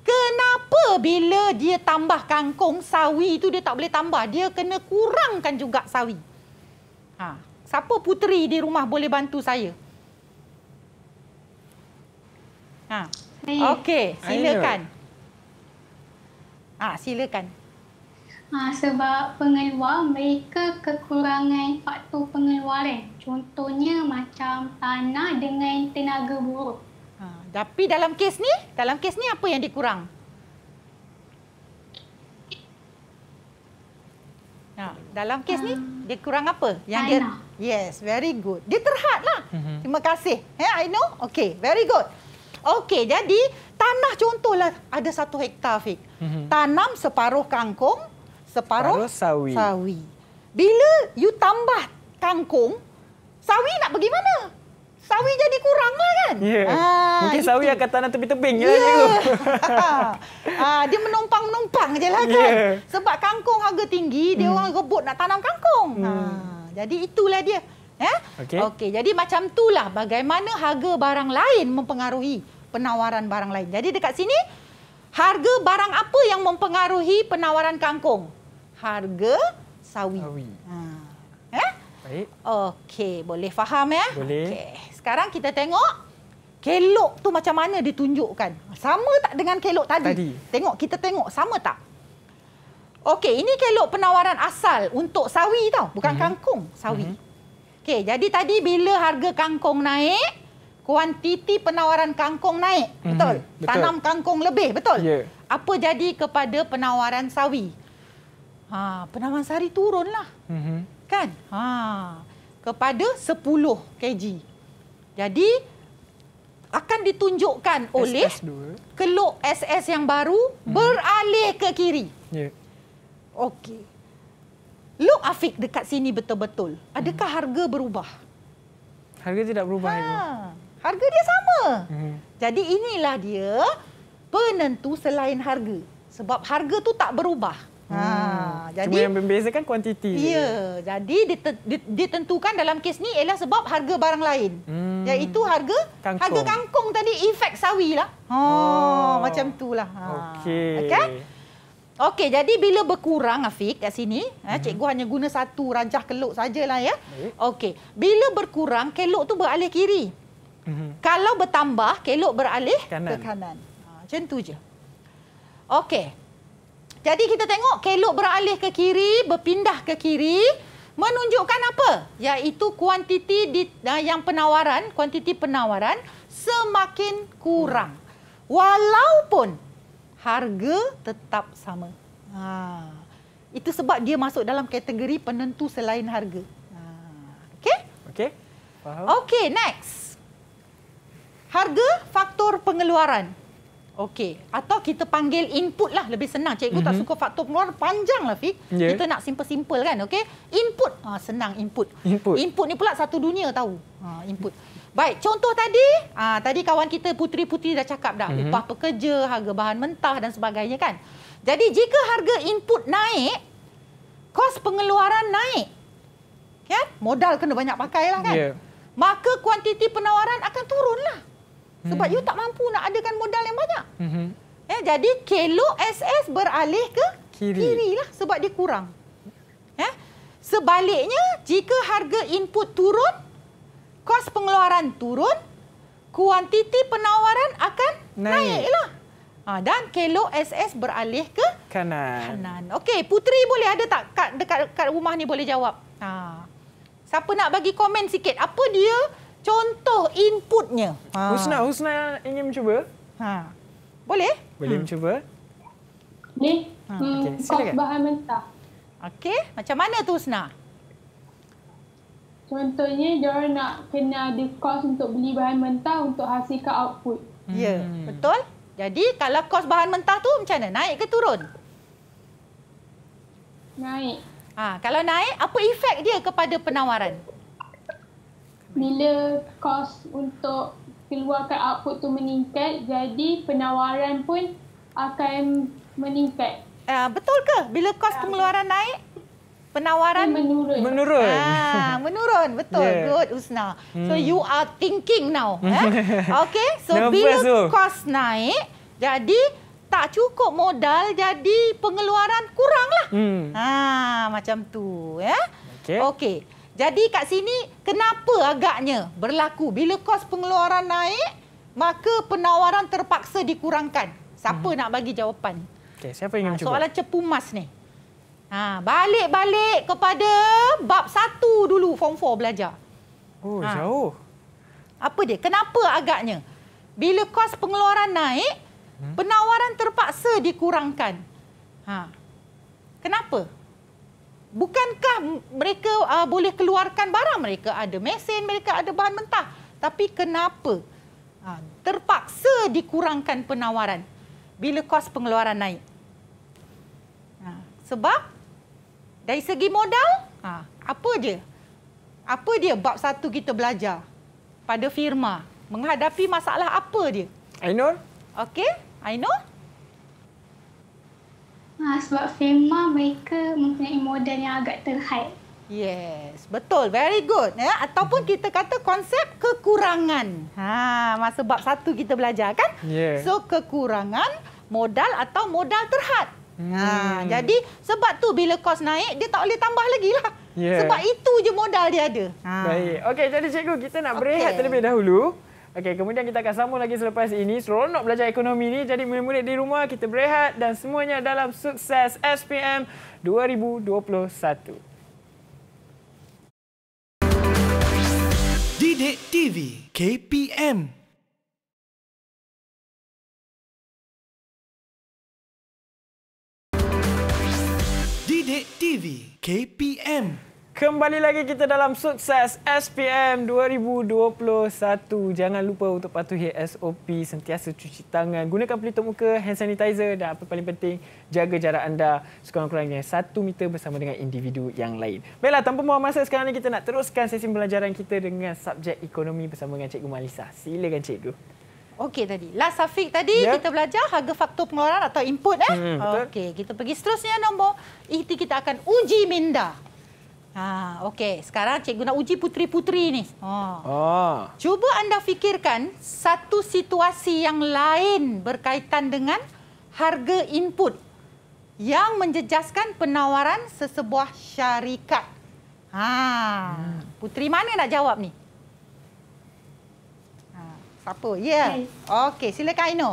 Kenapa bila dia tambah kangkung sawi tu dia tak boleh tambah dia kena kurangkan juga sawi. Ha, siapa puteri di rumah boleh bantu saya? Ha. Okey, silakan. Ah, ha, silakan.
Ha, sebab pengeluar mereka kekurangan faktor pengeluaran. Contohnya macam tanah dengan tenaga buruk.
Tapi dalam kes ni, dalam kes ni apa yang dikurang? Nah, ha, dalam kes ni ah. dia kurang apa? Yang dia Yes, very good. Dia terhad lah. Mhm. Terima kasih. Eh, I know. Okay, very good. Okay, jadi tanah contohlah ada satu hektar fik. Mhm. Tanam separuh kangkung, separuh, separuh sawi. sawi. Bila you tambah kangkung, sawi nak bagaimana? sawi jadi kurang lah kan. Yeah. Ah, Mungkin itu. sawi
akan tanam tepi-tebing je yeah. lah. Ya.
ah, dia menumpang-numpang je lah kan. Yeah. Sebab kangkung harga tinggi, dia hmm. orang rebut nak tanam kangkung. Mm. Ah, jadi itulah dia. Eh? Okay. Okay, jadi macam itulah bagaimana harga barang lain mempengaruhi penawaran barang lain. Jadi dekat sini, harga barang apa yang mempengaruhi penawaran kangkung? Harga sawi. sawi. Ah. Eh? Okey, boleh faham ya? Boleh. Okay. Sekarang kita tengok kelok tu macam mana ditunjukkan. Sama tak dengan kelok tadi? tadi. Tengok kita tengok sama tak? Okey, ini kelok penawaran asal untuk sawi tau, bukan mm-hmm. kangkung, sawi. Mm-hmm. Okey, jadi tadi bila harga kangkung naik, kuantiti penawaran kangkung naik, mm-hmm. betul? betul? Tanam kangkung lebih, betul? Yeah. Apa jadi kepada penawaran sawi? Ha, penawaran sawi turunlah.
mm
Kan? Ha. Kepada 10 kg. Jadi akan ditunjukkan oleh SS2. keluk SS yang baru hmm. beralih ke kiri. Yeah. Okey. Look Afiq dekat sini betul-betul. Adakah hmm. harga berubah? Harga tidak berubah. Ha. Harga dia sama. Hmm. Jadi inilah dia penentu selain harga. Sebab harga tu tak berubah. Ha, hmm. Ha, Cuma jadi, yang
membeza kan kuantiti. Ya,
jadi ditentukan dalam kes ni ialah sebab harga barang lain. Hmm. Iaitu harga kangkung. harga kangkung tadi efek sawi lah. Ha, oh. Macam tu lah. Ha.
Okey. Okay?
Okey, jadi bila berkurang Afiq kat sini, eh, hmm. cikgu hanya guna satu rajah keluk sajalah ya. Okey, bila berkurang keluk tu beralih kiri. Hmm. Kalau bertambah keluk beralih kanan. ke kanan. Ha, macam tu je. Okey, jadi kita tengok kelok beralih ke kiri, berpindah ke kiri menunjukkan apa? Yaitu kuantiti di, ah, yang penawaran, kuantiti penawaran semakin kurang. Walaupun harga tetap sama. Ha. Itu sebab dia masuk dalam kategori penentu selain harga. Ha.
Okey? Okey. Faham.
Okey, next. Harga faktor pengeluaran. Okey. Atau kita panggil input lah lebih senang. Cikgu mm-hmm. tak mhm. suka faktor pengeluaran panjang lah Fik. Yeah. Kita nak simple-simple kan. Okey. Input. Ha, senang input. input. Input ni pula satu dunia tahu. Ha, input. Baik, contoh tadi, ah tadi kawan kita putri-putri dah cakap dah, mm-hmm. upah pekerja, harga bahan mentah dan sebagainya kan. Jadi jika harga input naik, kos pengeluaran naik. Kan? Modal kena banyak pakai lah kan. Yeah. Maka kuantiti penawaran akan turunlah. Sebab hmm. you tak mampu nak adakan modal yang banyak. Hmm. Eh, jadi kelok SS beralih ke kiri. kiri lah sebab dia kurang. Eh, sebaliknya, jika harga input turun, kos pengeluaran turun, kuantiti penawaran akan naik. lah. Ha, dan kelok SS beralih ke kanan. kanan. Okey, Putri boleh ada tak kat, dekat, dekat rumah ni boleh jawab? Ha. Siapa nak bagi komen sikit? Apa dia Contoh inputnya. Ha. Husna, Husna ingin mencuba? Ha. Boleh? Boleh ha. Ha. hmm. mencuba. Ni, ha. okay. kos bahan mentah. Okey,
macam mana tu Husna? Contohnya, dia nak kena ada kos untuk beli bahan mentah untuk hasilkan output. Hmm. Ya, hmm. betul. Jadi,
kalau kos bahan mentah tu macam mana? Naik ke turun? Naik. Ha. Kalau naik, apa efek dia kepada penawaran?
bila kos untuk keluarkan output tu meningkat jadi penawaran pun akan meningkat uh, betul ke bila kos uh, pengeluaran naik
penawaran menurun menurun ah, menurun betul yeah. good usna hmm. so you are thinking now eh? Okay. so no bila so. cost naik jadi tak cukup modal jadi pengeluaran kuranglah hmm. ha ah, macam tu ya yeah? okay. Jadi kat sini kenapa agaknya berlaku bila kos pengeluaran naik maka penawaran terpaksa dikurangkan. Siapa hmm. nak bagi jawapan?
Okey, siapa ingin ha, cuba? Soalan
cepu mas ni. Ha, balik-balik kepada bab satu dulu form 4 belajar. Oh, ha. jauh. Apa dia? Kenapa agaknya bila kos pengeluaran naik, hmm? penawaran terpaksa dikurangkan? Ha. Kenapa? bukankah mereka uh, boleh keluarkan barang mereka ada mesin mereka ada bahan mentah tapi kenapa uh, terpaksa dikurangkan penawaran bila kos pengeluaran naik uh, sebab dari segi modal uh, apa dia apa dia bab satu kita belajar pada firma menghadapi masalah apa dia Ainur okey Ainur
Ha, sebab FEMA mereka mempunyai modal yang agak terhad.
Yes, betul. Very good. Ya, ataupun kita kata konsep kekurangan. Ha, masa bab satu kita belajar kan? Yeah. So, kekurangan modal atau modal terhad. Ha, hmm. Jadi, sebab tu bila kos naik, dia
tak boleh tambah lagi lah. Yeah. Sebab itu je modal dia ada. Ha. Baik. Okay, jadi cikgu kita nak berehat okay. terlebih dahulu. Okey, kemudian kita akan sambung lagi selepas ini. Seronok belajar ekonomi ni. Jadi murid-murid di rumah kita berehat dan semuanya dalam sukses SPM 2021. Didik
TV KPM
Didik TV KPM Kembali lagi kita dalam sukses SPM 2021. Jangan lupa untuk patuhi SOP, sentiasa cuci tangan, gunakan pelitup muka, hand sanitizer dan apa paling penting, jaga jarak anda sekurang-kurangnya satu meter bersama dengan individu yang lain. Baiklah, tanpa membuang masa sekarang ni kita nak teruskan sesi pembelajaran kita dengan subjek ekonomi bersama dengan Cikgu Malisa. Silakan Cikgu.
Okey tadi. Last Safiq tadi yeah. kita belajar harga faktor pengeluaran atau input eh. Hmm, Okey, kita pergi seterusnya nombor. Itu kita akan uji minda. Ha, okey. Sekarang cikgu nak uji putri-putri ni. Ha. Oh. Cuba anda fikirkan satu situasi yang lain berkaitan dengan harga input yang menjejaskan penawaran sesebuah syarikat. Ha. Hmm. Putri mana nak jawab ni? Ha, siapa? Ya. Yeah. Okey, silakan Aino.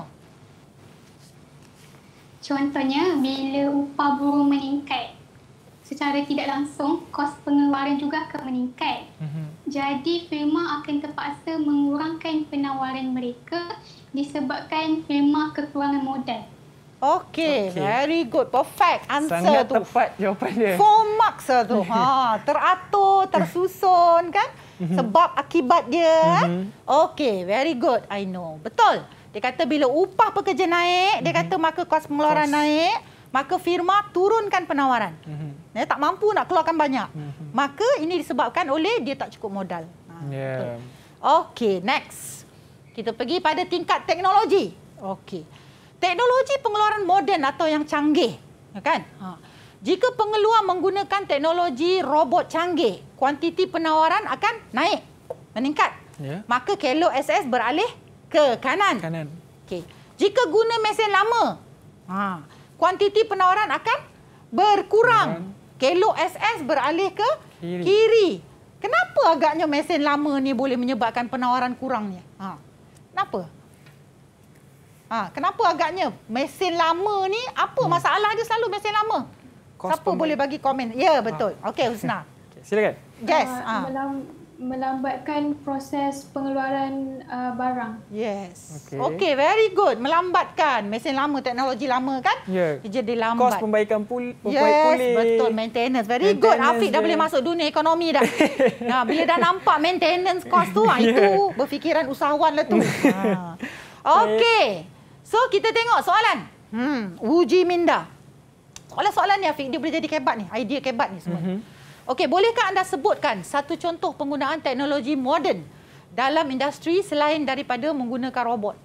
Contohnya bila upah buruh meningkat secara tidak langsung kos pengeluaran juga akan meningkat. Mm-hmm. Jadi firma akan terpaksa mengurangkan penawaran mereka disebabkan firma kekurangan modal. Okey, okay. very good. Perfect
answer
Sangat tu. Sangat tepat jawapan dia.
marks lah tu. Ha, teratur, tersusun kan? Mhm. Sebab akibat dia. Mm-hmm. Okey, very good. I know. Betul. Dia kata bila upah pekerja naik, mm-hmm. dia mhm. kata maka kos pengeluaran kos. naik maka firma turunkan penawaran. Mm-hmm. Eh, tak mampu nak keluarkan banyak. Mm-hmm. Maka ini disebabkan oleh dia tak cukup modal. Ha, yeah. Ya. Okey, next. Kita pergi pada tingkat teknologi. Okey. Teknologi pengeluaran moden atau yang canggih, ya kan? Ha. Jika pengeluar menggunakan teknologi robot canggih, kuantiti penawaran akan naik, meningkat. Yeah. Maka kelo SS beralih ke kanan. Kanan. Okey. Jika guna mesin lama, ha, kuantiti penawaran akan berkurang. Kelok SS beralih ke kiri. kiri. Kenapa agaknya mesin lama ni boleh menyebabkan penawaran kurang ni? Ha. Kenapa? Ha. Kenapa agaknya mesin lama ni, apa hmm. masalah dia selalu mesin lama? Kos Siapa boleh bagi komen? Ya, ha. betul. Ha. Okey, Husna.
Okay, silakan. Yes. Uh, ah, ha.
Dalam melambatkan proses pengeluaran uh, barang. Yes.
Okay. okay,
very good. Melambatkan. Mesin lama, teknologi lama kan? Ya. Yeah. Jadi lambat. Kos
pembaikan pulih. Yes, betul.
Maintenance. Very maintenance good. Afiq dia. dah boleh masuk dunia ekonomi dah. nah, bila dah nampak maintenance cost tu, ah, yeah. itu berfikiran usahawan lah tu. Ah. Okay. So, kita tengok soalan. Hmm. Uji minda. Soalan-soalan ni Afiq, dia boleh jadi kebat ni. Idea kebat ni semua. Mm-hmm. Okey, bolehkah anda sebutkan satu contoh penggunaan teknologi moden dalam industri selain daripada menggunakan robot?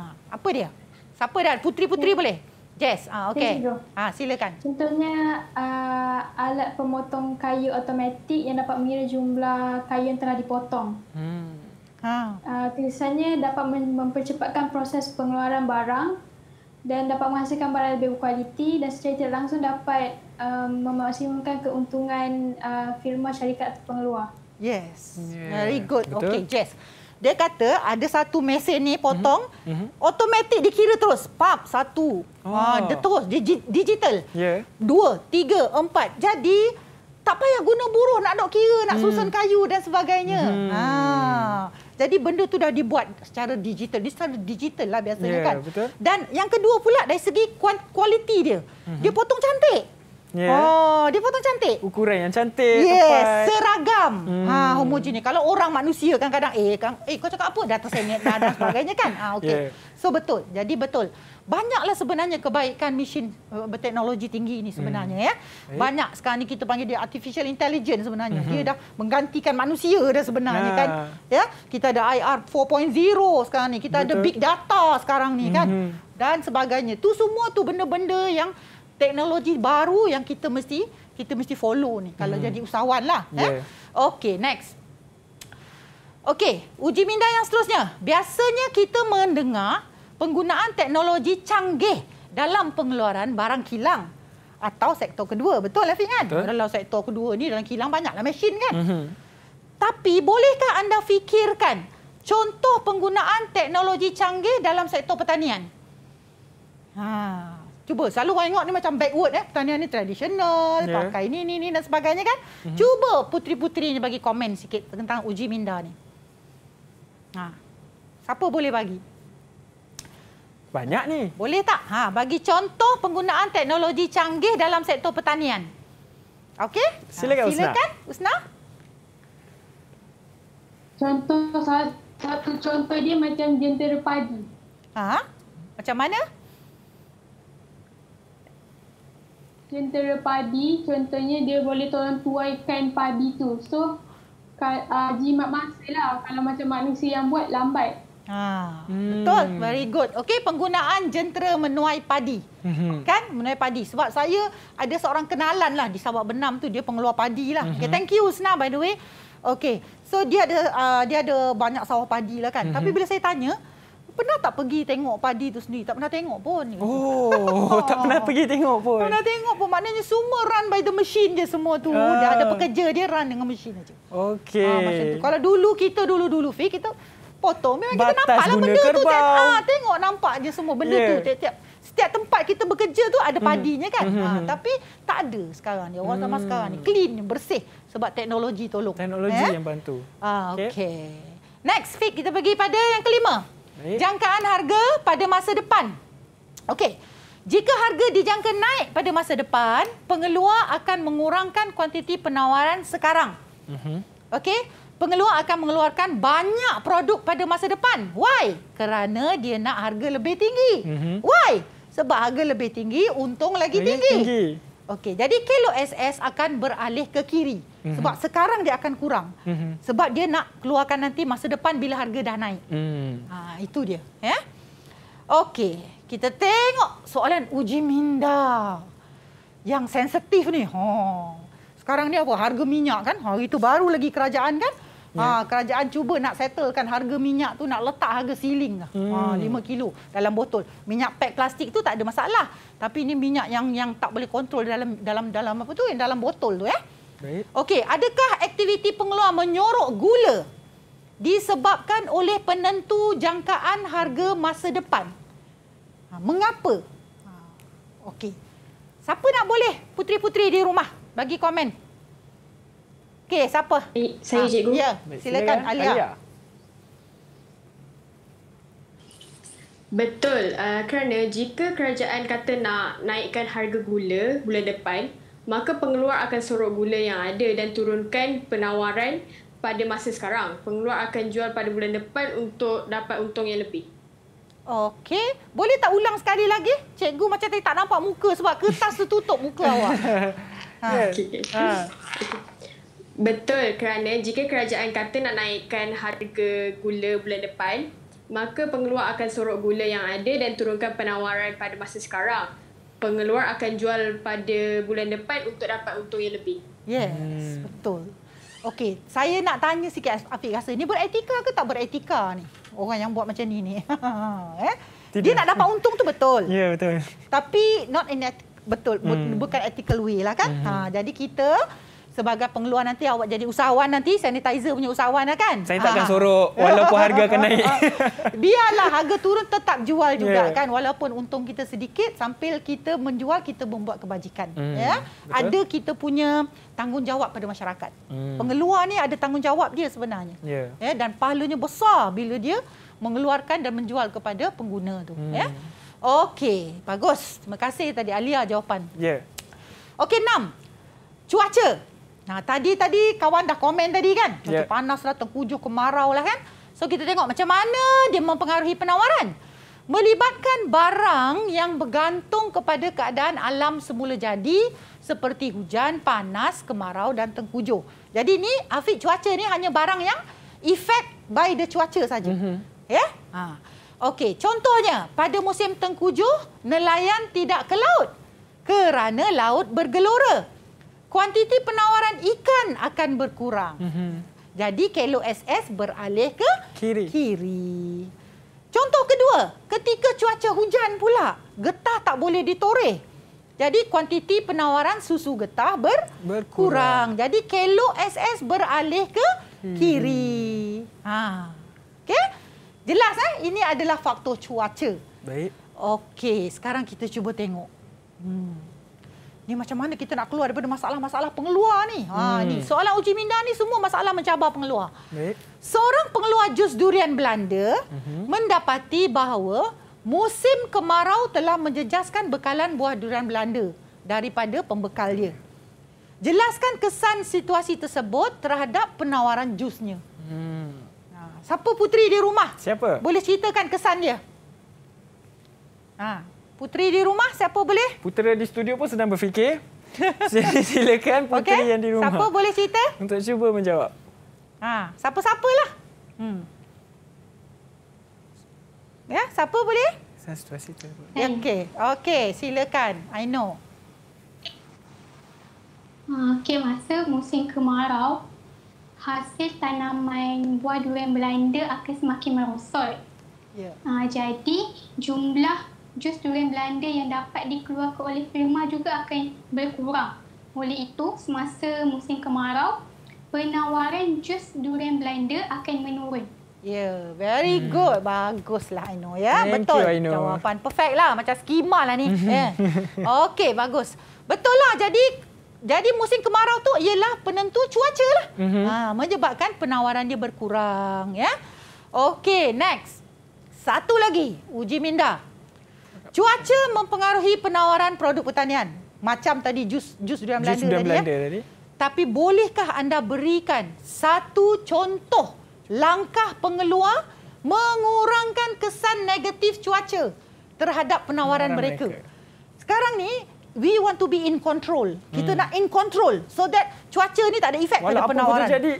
Ha, apa dia? Siapa
dah? Putri-putri ya. boleh? Jess, Ah, okey. Ah, silakan. Contohnya uh, alat pemotong kayu automatik yang dapat mengira jumlah kayu yang telah dipotong. Hmm. Ha. Uh, dapat mempercepatkan proses pengeluaran barang dan dapat menghasilkan barang lebih berkualiti dan secara langsung dapat um, memaksimumkan keuntungan uh, firma syarikat atau pengeluar.
Yes. Yeah. Very good. Betul. Okay, Jess. Dia kata ada satu mesin ni potong, mm-hmm. automatik dikira terus. Pap, satu. Oh. Ha, dia terus, digi- digital. Yeah. Dua, tiga, empat. Jadi, tak payah guna buruh nak nak kira, nak mm. susun kayu dan sebagainya. Mm. Ha. Jadi, benda tu dah dibuat secara digital. Dia secara digital lah biasanya yeah, kan. Betul. Dan yang kedua pula dari segi kualiti dia. Mm-hmm. Dia potong cantik. Yeah. Oh, dia potong cantik. Ukuran yang cantik. Yes, tempat. seragam. Hmm. Ha, homogen. Kalau orang manusia kan kadang, eh, kan, eh, kau cakap apa? Data senyap dan, dan sebagainya kan? Ah, ha, okay. Yeah. So betul. Jadi betul. Banyaklah sebenarnya kebaikan mesin uh, berteknologi tinggi ini sebenarnya hmm. ya. Eh? Banyak sekarang ni kita panggil dia artificial intelligence sebenarnya. Hmm. Dia dah menggantikan manusia dah sebenarnya nah. kan. Ya, kita ada IR 4.0 sekarang ni. Kita betul. ada big data sekarang ni kan. hmm. kan. Dan sebagainya. Tu semua tu benda-benda yang teknologi baru yang kita mesti kita mesti follow ni kalau hmm. jadi usahawan lah. Eh? Yeah. Eh? Okey, next. Okay uji minda yang seterusnya. Biasanya kita mendengar penggunaan teknologi canggih dalam pengeluaran barang kilang atau sektor kedua. Betul, Afiq kan? Betul. Dalam sektor kedua ni dalam kilang banyaklah mesin kan? Mm-hmm. Tapi bolehkah anda fikirkan contoh penggunaan teknologi canggih dalam sektor pertanian? Haa. Cuba selalu orang tengok ni macam backward eh pertanian ni tradisional yeah. pakai ni ni ni dan sebagainya kan. Mm-hmm. Cuba putri-putri ni bagi komen sikit tentang uji minda ni. Ha. Siapa boleh bagi? Banyak ni. Boleh tak? Ha bagi contoh penggunaan teknologi canggih dalam sektor pertanian.
Okey? Silakan,
ha, silakan
Usna.
Contoh satu contoh dia macam jentera padi. Ha? Macam mana? jentera padi contohnya dia boleh tolong tuaikan padi tu so uh, ah, jimat masa lah kalau macam manusia yang buat lambat Ah, hmm. Betul, very good okay penggunaan
jentera menuai padi mhm. Kan, menuai padi Sebab saya ada seorang kenalan lah Di Sabah Benam tu, dia pengeluar padi lah mhm. okay, Thank you Usna by the way okay so dia ada uh, dia ada banyak sawah padi lah kan mhm. Tapi bila saya tanya, pernah tak pergi tengok padi tu sendiri? Tak pernah tengok pun.
Oh, tak pernah ah. pergi tengok pun. Tak pernah
tengok pun. Maknanya semua run by the machine je semua tu. Uh. Dia ada pekerja dia run dengan mesin aja.
Okey. Ha, macam tu.
Kalau dulu kita dulu-dulu fi kita potong memang Batas kita nampaklah benda kerbau. tu. Ah, tengok nampak je semua benda yeah. tu tiap-tiap setiap tempat kita bekerja tu ada hmm. padinya kan. Mm-hmm. Ha, tapi tak ada sekarang ni. Orang zaman mm. sekarang ni clean, bersih sebab teknologi tolong. Teknologi eh? yang bantu. Ah, okey. Okay. Next, Fik, kita pergi pada yang kelima. Jangkaan harga pada masa depan. Okey. Jika harga dijangka naik pada masa depan, pengeluar akan mengurangkan kuantiti penawaran sekarang. Mhm. Okey. Pengeluar akan mengeluarkan banyak produk pada masa depan. Why? Kerana dia nak harga lebih tinggi. Mhm. Why? Sebab harga lebih tinggi, untung lagi tinggi. Okey, jadi kilo SS akan beralih ke kiri. -hmm. Sebab sekarang dia akan kurang. Mm -hmm. Sebab dia nak keluarkan nanti masa depan bila harga dah naik. Mm. Ha, itu dia. Ya? Okey, kita tengok soalan uji minda yang sensitif ni. Ha. Sekarang ni apa? Harga minyak kan? Hari itu baru lagi kerajaan kan? Ha, ya. kerajaan cuba nak settlekan harga minyak tu nak letak harga siling lah. Ha, hmm. 5 kilo dalam botol. Minyak pek plastik tu tak ada masalah. Tapi ini minyak yang yang tak boleh kontrol dalam dalam dalam apa tu? Yang dalam botol tu eh. Okey, adakah aktiviti pengeluar menyorok gula disebabkan oleh penentu jangkaan harga masa depan? Ha, mengapa? Ha, okey. Siapa nak boleh putri-putri di rumah bagi
komen? Okey, siapa? Saya, ha, cikgu. Ya, silakan Alia. Alia. Betul. Uh, kerana jika kerajaan kata nak naikkan harga gula bulan depan, maka pengeluar akan sorok gula yang ada dan turunkan penawaran pada masa sekarang. Pengeluar akan jual pada bulan depan untuk dapat untung yang lebih. Okey, boleh tak ulang sekali lagi? Cikgu macam tadi tak nampak muka sebab kertas tu tutup muka awak.
Ha. Okey.
Ha.
Betul kerana jika kerajaan kata nak naikkan harga gula bulan depan, maka pengeluar akan sorok gula yang ada dan turunkan penawaran pada masa sekarang pengeluar akan jual pada bulan depan untuk dapat untung yang lebih.
Yes, hmm. betul. Okey, saya nak tanya sikit Afiq rasa ni beretika ke tak beretika ni? Orang yang buat macam ni ni. eh? Tidak. Dia nak dapat untung tu betul. Ya, yeah, betul. Tapi not in betul hmm. bukan ethical way lah kan? Hmm. Ha, jadi kita sebagai pengeluar nanti awak jadi usahawan nanti sanitizer punya usahawan lah kan saya takkan ha. Ah.
sorok walaupun harga kena. naik ah,
biarlah harga turun tetap jual juga yeah. kan walaupun untung kita sedikit sambil kita menjual kita membuat kebajikan mm. ya Betul. ada kita punya tanggungjawab pada masyarakat mm. pengeluar ni ada tanggungjawab dia sebenarnya yeah. ya dan pahalanya besar bila dia mengeluarkan dan menjual kepada pengguna tu mm. ya okey bagus terima kasih tadi Alia jawapan ya yeah. okey 6 cuaca Nah, tadi-tadi kawan dah komen tadi kan? Cuaca yeah. panaslah, terhujur kemarau lah kan? So kita tengok macam mana dia mempengaruhi penawaran. Melibatkan barang yang bergantung kepada keadaan alam semula jadi seperti hujan, panas, kemarau dan tengkujuh. Jadi ni afik cuaca ni hanya barang yang effect by the cuaca saja. Mm -hmm. Ya? Yeah? Ha. Okey, contohnya pada musim tengkujuh nelayan tidak ke laut kerana laut bergelora kuantiti penawaran ikan akan berkurang. Mm -hmm. Jadi kelo SS beralih ke kiri. kiri. Contoh kedua, ketika cuaca hujan pula, getah tak boleh ditoreh. Jadi kuantiti penawaran susu getah ber berkurang. berkurang. Jadi kelo SS beralih ke kiri. Hmm. kiri. Ha. Okey. Jelas eh ini adalah faktor cuaca. Baik. Okey, sekarang kita cuba tengok. Hmm ni macam mana kita nak keluar daripada masalah-masalah pengeluar ni? Ha hmm. ni, soalan uji minda ni semua masalah mencabar pengeluar. Baik. Seorang pengeluar jus durian Belanda uh-huh. mendapati bahawa musim kemarau telah menjejaskan bekalan buah durian Belanda daripada pembekal dia. Jelaskan kesan situasi tersebut terhadap penawaran jusnya. Hmm. Ha, siapa putri di rumah? Siapa? Boleh ceritakan kesan dia? Ha. Puteri di rumah siapa boleh?
Puteri di studio pun sedang berfikir.
Jadi silakan puteri okay. yang di rumah. Siapa
boleh cerita? Untuk cuba menjawab.
Ha, siapa-siapalah. Hmm. Ya, siapa boleh?
Saya situasi tu.
Ya,
okey. Okey, silakan. I know. Okey, masa musim kemarau, hasil tanaman buah durian Belanda akan semakin merosot. Yeah. Ya. jadi, jumlah jus durian Belanda yang dapat dikeluarkan oleh firma juga akan berkurang. Oleh itu, semasa musim kemarau, penawaran jus durian Belanda akan menurun.
Ya, yeah, very hmm. good. Baguslah Aino ya. Yeah. Betul. You, Jawapan perfect lah macam skema lah ni. yeah. Okey, bagus. Betul lah jadi jadi musim kemarau tu ialah penentu cuaca lah. Mm -hmm. ha, menyebabkan penawaran dia berkurang ya. Yeah. Okey, next. Satu lagi, uji minda. Cuaca mempengaruhi penawaran produk pertanian. Macam tadi jus jus durian Belanda, jus Belanda, tadi, ya. Tapi bolehkah anda berikan satu contoh langkah pengeluar mengurangkan kesan negatif cuaca terhadap penawaran, penawaran mereka. mereka. Sekarang ni we want to be in control. Kita hmm. nak in control so that cuaca ni tak ada efek pada penawaran. Walaupun Jadi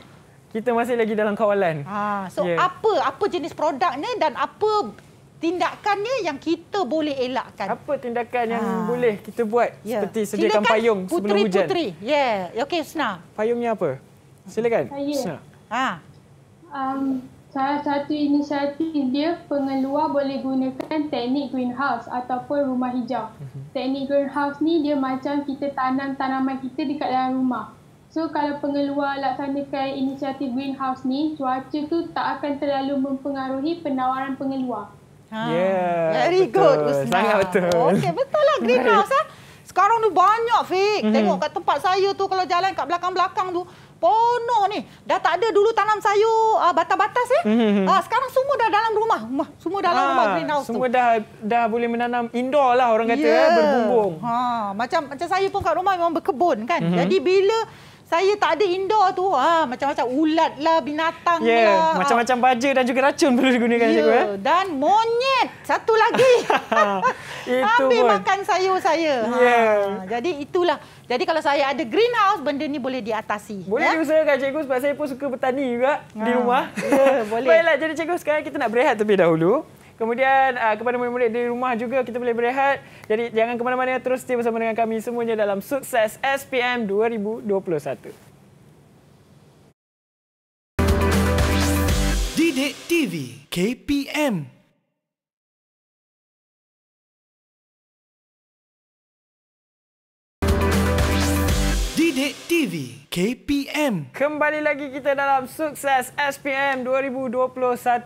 kita masih lagi dalam kawalan.
Ah, so yeah. apa apa jenis produknya dan apa tindakannya yang kita boleh elakkan. Apa tindakan yang ha. boleh kita buat ya. seperti sediakan Silakan payung putri, sebelum hujan? Putri, putri. Yeah.
Ya, okey Usna.
Payungnya apa? Silakan, Usna.
Ha. Um, salah satu inisiatif dia, pengeluar boleh gunakan teknik greenhouse ataupun rumah hijau. Mhm. Teknik greenhouse ni dia macam kita tanam tanaman kita dekat dalam rumah. So kalau pengeluar laksanakan inisiatif greenhouse ni, cuaca tu tak akan terlalu mempengaruhi penawaran pengeluar.
Yeah. Very betul. good, Husna. Sangat betul. Oh, okey,
betul lah greenhouse. Eh. Ah.
Sekarang tu banyak, Fik. Mm-hmm. Tengok kat tempat saya tu kalau jalan kat belakang-belakang tu, pono ni. Dah tak ada dulu tanam sayur uh, batas-batas eh. Mm-hmm. Uh, sekarang semua dah dalam rumah. rumah. Semua dalam ha, rumah greenhouse semua tu. Semua
dah dah boleh menanam indoor lah orang kata yeah. eh, ya. berbumbung. Ha,
macam, macam saya pun kat rumah memang berkebun kan. Mm-hmm. Jadi bila saya tak ada indoor tu. Ha, macam-macam ulat lah, binatang yeah, lah. Macam-macam
ha. baja dan juga racun perlu digunakan. Yeah, cikgu, ya, eh?
Dan monyet. Satu lagi.
itu Ambil pun. makan
sayur saya. Yeah. Ha, ya. jadi itulah. Jadi kalau saya ada greenhouse, benda
ni boleh diatasi. Boleh ya? diusahakan cikgu sebab saya pun suka bertani juga ha. di rumah. Yeah, boleh. Baiklah, jadi cikgu sekarang kita nak berehat terlebih dahulu. Kemudian uh, kepada murid-murid di rumah juga kita boleh berehat. Jadi jangan ke mana-mana terus stay bersama dengan kami semuanya dalam sukses SPM 2021.
TV KPM
Didik TV KPM. Kembali lagi kita dalam sukses SPM 2021.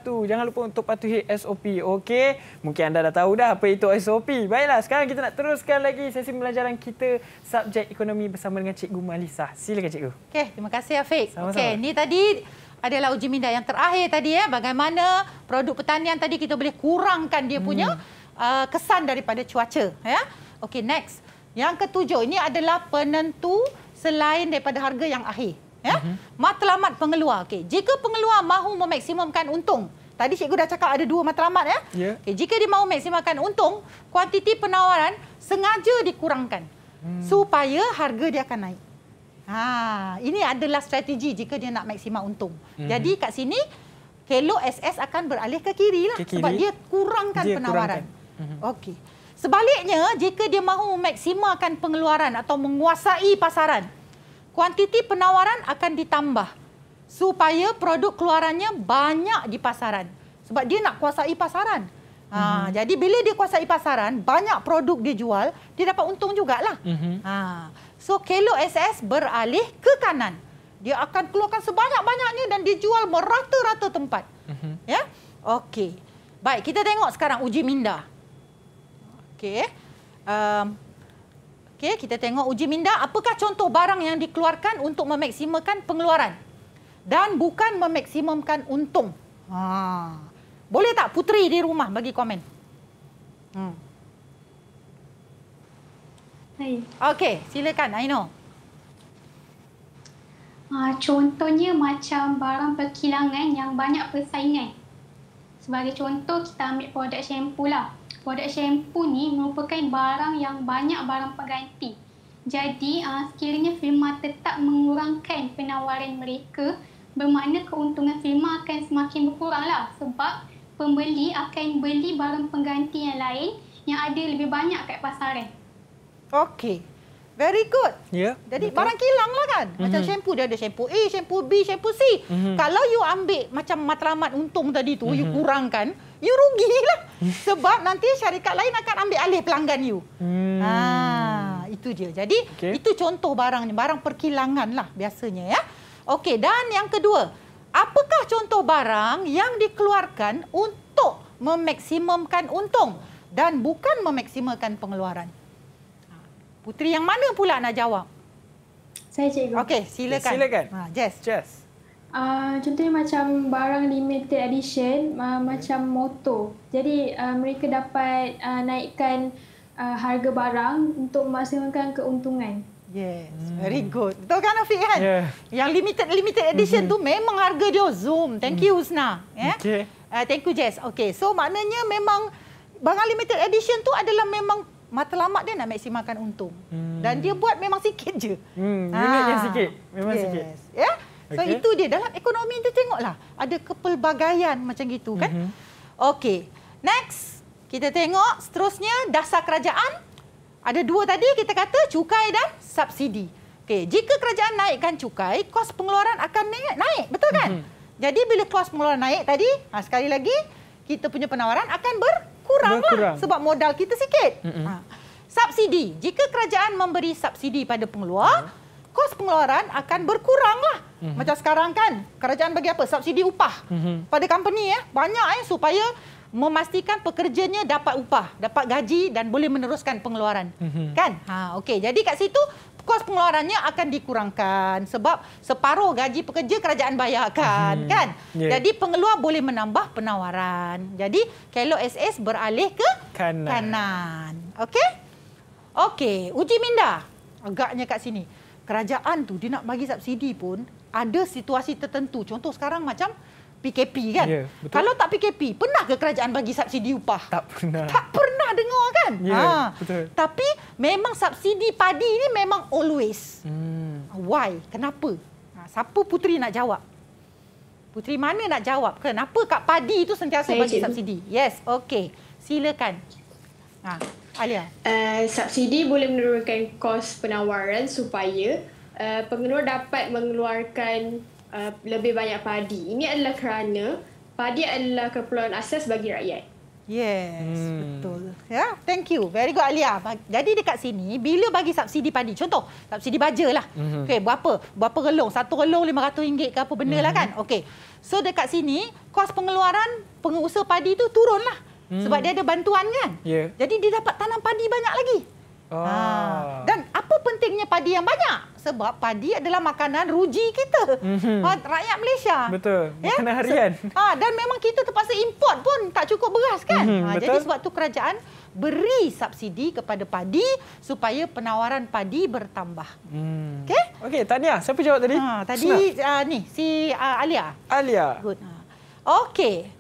Jangan lupa untuk patuhi SOP. Okey, mungkin anda dah tahu dah apa itu SOP. Baiklah, sekarang kita nak teruskan lagi sesi pembelajaran kita subjek ekonomi bersama dengan Cikgu Malisa. Silakan Cikgu. Okey, terima kasih Afiq. Okey, ni tadi adalah uji minda yang terakhir tadi
ya. Bagaimana produk pertanian tadi kita boleh kurangkan dia punya hmm. uh, kesan daripada cuaca ya. Okey, next. Yang ketujuh ini adalah penentu selain daripada harga yang akhir. Ya? Uh mhm. -huh. Matlamat pengeluar. Okay. Jika pengeluar mahu memaksimumkan untung, tadi cikgu dah cakap ada dua matlamat. Ya? Yeah. Okay. Jika dia mahu maksimumkan untung, kuantiti penawaran sengaja dikurangkan hmm. supaya harga dia akan naik. Ha, ini adalah strategi jika dia nak maksimum untung. Uh mhm. -huh. Jadi kat sini, kelo SS akan beralih ke kiri, lah ke kiri. sebab dia kurangkan dia penawaran. Kurangkan. Uh mhm. -huh. Okey. Sebaliknya, jika dia mahu memaksimalkan pengeluaran atau menguasai pasaran, kuantiti penawaran akan ditambah supaya produk keluarannya banyak di pasaran. Sebab dia nak kuasai pasaran. Ha, mm-hmm. Jadi bila dia kuasai pasaran, banyak produk dia jual, dia dapat untung juga Mm-hmm. Ha, so Kelo SS beralih ke kanan. Dia akan keluarkan sebanyak-banyaknya dan dia jual merata-rata tempat. Mm-hmm. Ya, Okey. Baik, kita tengok sekarang uji minda. Okey. Um, Okey, kita tengok uji minda. Apakah contoh barang yang dikeluarkan untuk memaksimumkan pengeluaran? Dan bukan memaksimumkan untung. Ha. Boleh tak putri di rumah bagi komen? Hmm.
Hai. Okey, silakan Aino. Ah, ha, contohnya macam barang perkilangan yang banyak persaingan. Sebagai contoh, kita ambil produk shampoo lah produk shampoo ni merupakan barang yang banyak barang pengganti. Jadi, uh, sekiranya firma tetap mengurangkan penawaran mereka, bermakna keuntungan firma akan semakin berkurang lah sebab pembeli akan beli barang pengganti yang lain yang ada lebih banyak kat pasaran.
Okey. Very good.
Yeah, Jadi betul. barang kilang lah
kan. Macam mm -hmm. shampoo dia ada shampoo A, shampoo B, shampoo C. Mm -hmm. Kalau you ambil macam matlamat untung tadi tu, mm -hmm. you mhm. kurangkan, you rugi lah Sebab nanti syarikat lain akan ambil alih pelanggan you. Hmm. Ha, itu dia. Jadi, okay. itu contoh barangnya. Barang perkilangan lah biasanya. ya. Okey, dan yang kedua. Apakah contoh barang yang dikeluarkan untuk memaksimumkan untung dan bukan memaksimumkan pengeluaran? Putri yang mana pula nak jawab? Saya cikgu. Okey, silakan. Silakan. Ha, Jess. Jess.
Ah, contohnya macam barang limited edition uh, macam moto. Jadi uh, mereka dapat uh, naikkan uh, harga barang untuk memaksimalkan keuntungan. Yes, hmm. very good. Betul kan Afiq kan?
Yeah. Yang limited limited edition mm-hmm. tu memang harga dia zoom. Thank you mm. Husna. Yeah. Okay. Uh, thank you Jess. Okay, so maknanya memang barang limited edition tu adalah memang matlamat dia nak maksimalkan untung. Hmm. Dan dia buat memang sikit je. Hmm, limit ha. sikit. Memang yes. sikit. Yes. Ya? Yeah? So okay. itu dia dalam ekonomi tu tengoklah ada kepelbagaian macam gitu kan. Mm-hmm. Okey. Next kita tengok seterusnya dasar kerajaan. Ada dua tadi kita kata cukai dan subsidi. Okey, jika kerajaan naikkan cukai, kos pengeluaran akan naik, naik betul kan? Mm-hmm. Jadi bila kos pengeluaran naik tadi, ha, sekali lagi kita punya penawaran akan berkurang, lah berkurang. Lah, sebab modal kita sikit. Mm-hmm. Ha. Subsidi. Jika kerajaan memberi subsidi pada pengeluar, mm-hmm. kos pengeluaran akan berkuranglah hmm Macam sekarang kan, kerajaan bagi apa? Subsidi upah. Mm-hmm. Pada company ya, banyak ya supaya memastikan pekerjanya dapat upah, dapat gaji dan boleh meneruskan pengeluaran. Mm-hmm. Kan? Ha, okey. Jadi kat situ kos pengeluarannya akan dikurangkan sebab separuh gaji pekerja kerajaan bayarkan hmm. kan yeah. Ya. jadi pengeluar boleh menambah penawaran jadi kelo SS beralih ke kanan, kanan. okey okey uji minda agaknya kat sini kerajaan tu dia nak bagi subsidi pun ada situasi tertentu. Contoh sekarang macam PKP kan. Yeah, ya, Kalau tak PKP, pernah ke kerajaan bagi subsidi upah? Tak pernah. Tak pernah dengar kan? Yeah, ha. Betul. Tapi memang subsidi padi ini memang always. Hmm. Why? Kenapa? Ha, siapa puteri nak jawab? Puteri mana nak jawab? Kenapa kat padi itu sentiasa Saya bagi cik. subsidi? Yes, okey. Silakan. Ha.
Alia. Uh, subsidi boleh menurunkan kos penawaran supaya Eh, pengeluar dapat mengeluarkan uh, lebih banyak padi. Ini adalah kerana padi adalah keperluan asas bagi rakyat.
Yes, hmm. betul. Ya, yeah, thank you. Very good Alia. Jadi dekat sini bila bagi subsidi padi, contoh subsidi bajalah. Mm-hmm. Okey, berapa? Berapa relung? Satu relung RM500 ke apa benda lah mm-hmm. kan? Okey. So dekat sini kos pengeluaran pengusaha padi tu turunlah. Mm. Sebab dia ada bantuan kan? Yeah. Jadi dia dapat tanam padi banyak lagi. Ah. ah. Dan apa pentingnya padi yang banyak? Sebab padi adalah makanan ruji kita. Mm -hmm. rakyat Malaysia. Betul. Ya? Makanan ya? harian. Ha, dan memang kita terpaksa import pun tak cukup beras kan? Mm -hmm. ha, jadi sebab tu kerajaan beri subsidi kepada padi supaya penawaran padi bertambah. Mm.
Okey? Okey, Tania. Siapa jawab tadi? Ha, tadi
uh, ni, si uh, Alia. Alia. Good.
Okey.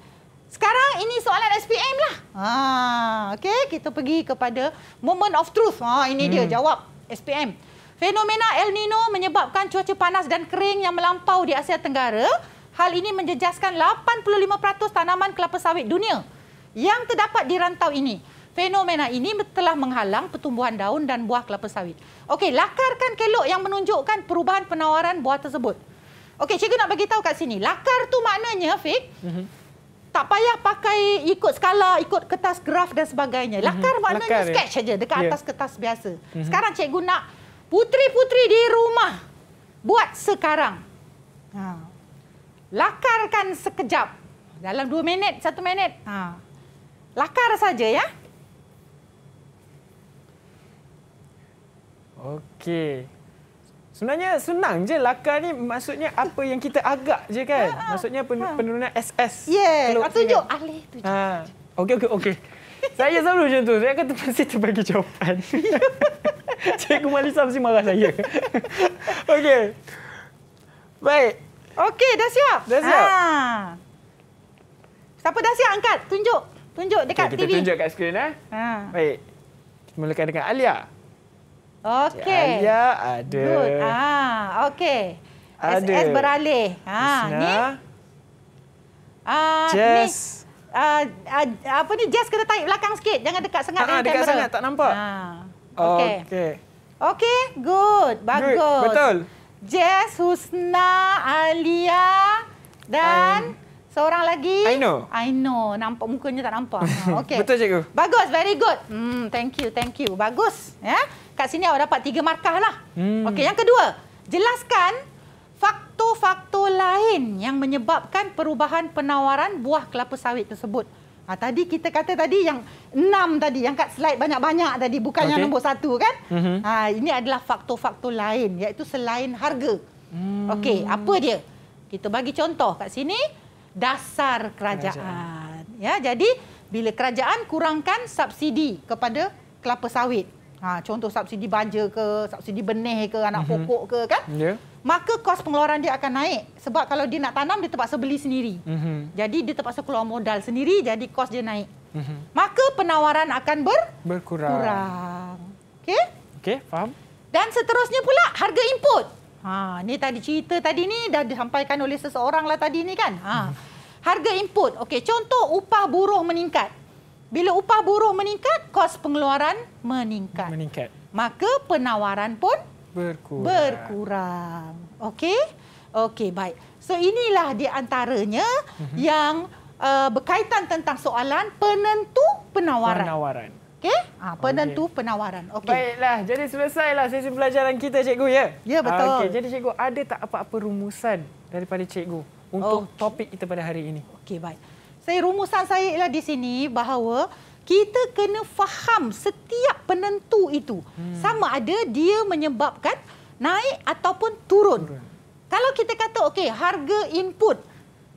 Sekarang ini soalan SPM lah. Ha, ah, okay, kita pergi kepada moment of truth. Ha, ini hmm. dia jawab SPM. Fenomena El Nino menyebabkan cuaca panas dan kering yang melampau di Asia Tenggara. Hal ini menjejaskan 85% tanaman kelapa sawit dunia yang terdapat di rantau ini. Fenomena ini telah menghalang pertumbuhan daun dan buah kelapa sawit. Okey, lakarkan kelok yang menunjukkan perubahan penawaran buah tersebut. Okey, cikgu nak bagi tahu kat sini. Lakar tu maknanya, Fik, uh-huh tak payah pakai ikut skala, ikut kertas graf dan sebagainya. Mhm. Lakar mm -hmm. maknanya Lakar, sketch saja ya. dekat atas kertas biasa. Mm -hmm. Sekarang cikgu nak putri-putri di rumah buat sekarang. Ha. Lakarkan sekejap. Dalam dua minit, satu minit. Ha. Lakar saja ya.
Okey. Sebenarnya senang je lakar ni maksudnya apa yang kita agak je kan. Ha, ha. Maksudnya pen ha. penurunan SS. Yes. Yeah. Tunjuk alih tu. Ha. Okey okey okey. saya selalu macam tu. Saya kata mesti terbagi jawapan. Cikgu Malisa mesti marah saya. okey. Baik. Okey, dah siap. Dah siap. Ha.
Siapa dah siap angkat? Tunjuk. Tunjuk dekat okay, kita TV. Kita tunjuk kat skrin eh. Ha.
Baik. Mulakan dengan Alia.
Okey. Ya,
ada. Good. Ha, okey. Ada. SS beralih.
Ha, ah, Isna. ni. Ah, yes. Uh, ah, apa ni Jess kena tarik belakang sikit Jangan dekat sangat Haa dekat sangat tak nampak
Okey, Okey,
Okay good Bagus good. Betul Jess, Husna, Alia Dan um. Seorang lagi. I know. I know. Nampak mukanya tak nampak. Oh, okay. Betul cikgu. Bagus. Very good. Hmm, thank you. Thank you. Bagus. Ya. Kat sini awak dapat tiga markah lah. Hmm. Okay. Yang kedua. Jelaskan faktor-faktor lain yang menyebabkan perubahan penawaran buah kelapa sawit tersebut. Ha, tadi kita kata tadi yang enam tadi. Yang kat slide banyak-banyak tadi. Bukan okay. yang nombor satu kan. Mm -hmm. ha, ini adalah faktor-faktor lain. Iaitu selain harga. Hmm. Okay. Apa dia? Kita bagi contoh kat sini dasar kerajaan. kerajaan. Ya, jadi bila kerajaan kurangkan subsidi kepada kelapa sawit. Ha, contoh subsidi baja ke, subsidi benih ke, anak mm -hmm. pokok ke kan? Yeah. Maka kos pengeluaran dia akan naik. Sebab kalau dia nak tanam, dia terpaksa beli sendiri. Mm -hmm. Jadi dia terpaksa keluar modal sendiri, jadi kos dia naik. Mm -hmm. Maka penawaran akan ber berkurang. Okey? Okay, faham. Dan seterusnya pula, harga input. Ha, ni tadi cerita tadi ni dah disampaikan oleh seseorang lah tadi ni kan. Ha. Hmm. Harga input. Okey, contoh upah buruh meningkat. Bila upah buruh meningkat, kos pengeluaran meningkat. Meningkat. Maka penawaran pun berkurang. berkurang. Okey? Okey, baik. So inilah di antaranya mhm. yang uh, berkaitan tentang soalan penentu penawaran. Penawaran. Okey? Ha, penentu okay. penawaran. Okay. Baiklah,
jadi selesailah sesi pelajaran kita, cikgu. Ya, ya betul. Ah, okay. Jadi, cikgu, ada tak apa-apa rumusan daripada cikgu untuk okay. topik kita pada hari ini? Okey, baik.
Saya Rumusan saya ialah di sini bahawa kita kena faham setiap penentu itu. Hmm. Sama ada dia menyebabkan naik ataupun turun. turun. Kalau kita kata, okey, harga input.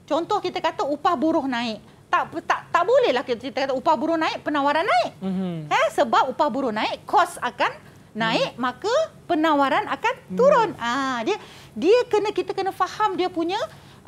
Contoh kita kata upah buruh naik tak tak tak bolehlah kita kata upah buruh naik penawaran naik mm-hmm. eh sebab upah buruh naik kos akan naik mm. maka penawaran akan turun mm. ah dia dia kena kita kena faham dia punya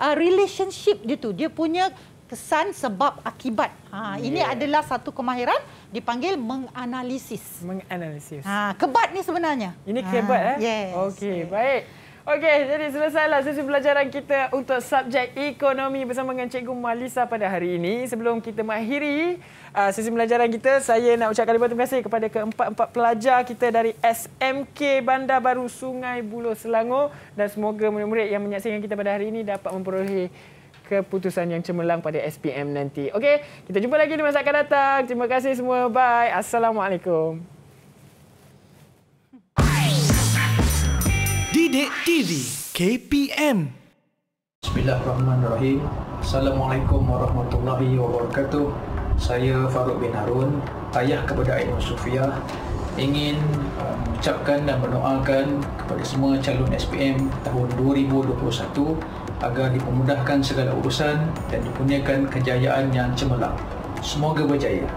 uh, relationship dia tu dia punya kesan sebab akibat ha yeah. ini adalah satu kemahiran dipanggil menganalisis
menganalisis ha kebat ni sebenarnya ini kebat ha. eh yes. okey baik Okey, jadi selesailah sesi pelajaran kita untuk subjek ekonomi bersama dengan Cikgu Malisa pada hari ini. Sebelum kita mengakhiri uh, sesi pelajaran kita, saya nak ucapkan terima kasih kepada keempat-empat pelajar kita dari SMK Bandar Baru Sungai Buloh Selangor dan semoga murid-murid yang menyaksikan kita pada hari ini dapat memperoleh keputusan yang cemerlang pada SPM nanti. Okey, kita jumpa lagi di masa akan datang. Terima kasih semua. Bye. Assalamualaikum. Didik TV
KPM Bismillahirrahmanirrahim Assalamualaikum
warahmatullahi wabarakatuh Saya Farouk bin Harun Ayah kepada Ainul Sufia Ingin uh, mengucapkan dan mendoakan Kepada semua calon SPM tahun 2021 Agar dipermudahkan segala urusan Dan dipunyakan kejayaan yang cemerlang Semoga berjaya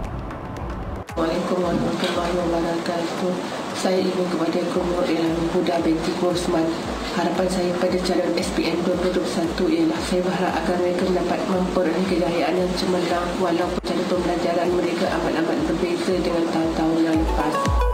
Assalamualaikum warahmatullahi
wabarakatuh saya ibu kepada Kumur ialah muda binti Kursman. Harapan saya pada calon SPM 2021 ialah saya berharap agar mereka dapat memperoleh kejayaan yang cemerlang walaupun cara pembelajaran mereka amat-amat berbeza dengan tahun-tahun yang lepas.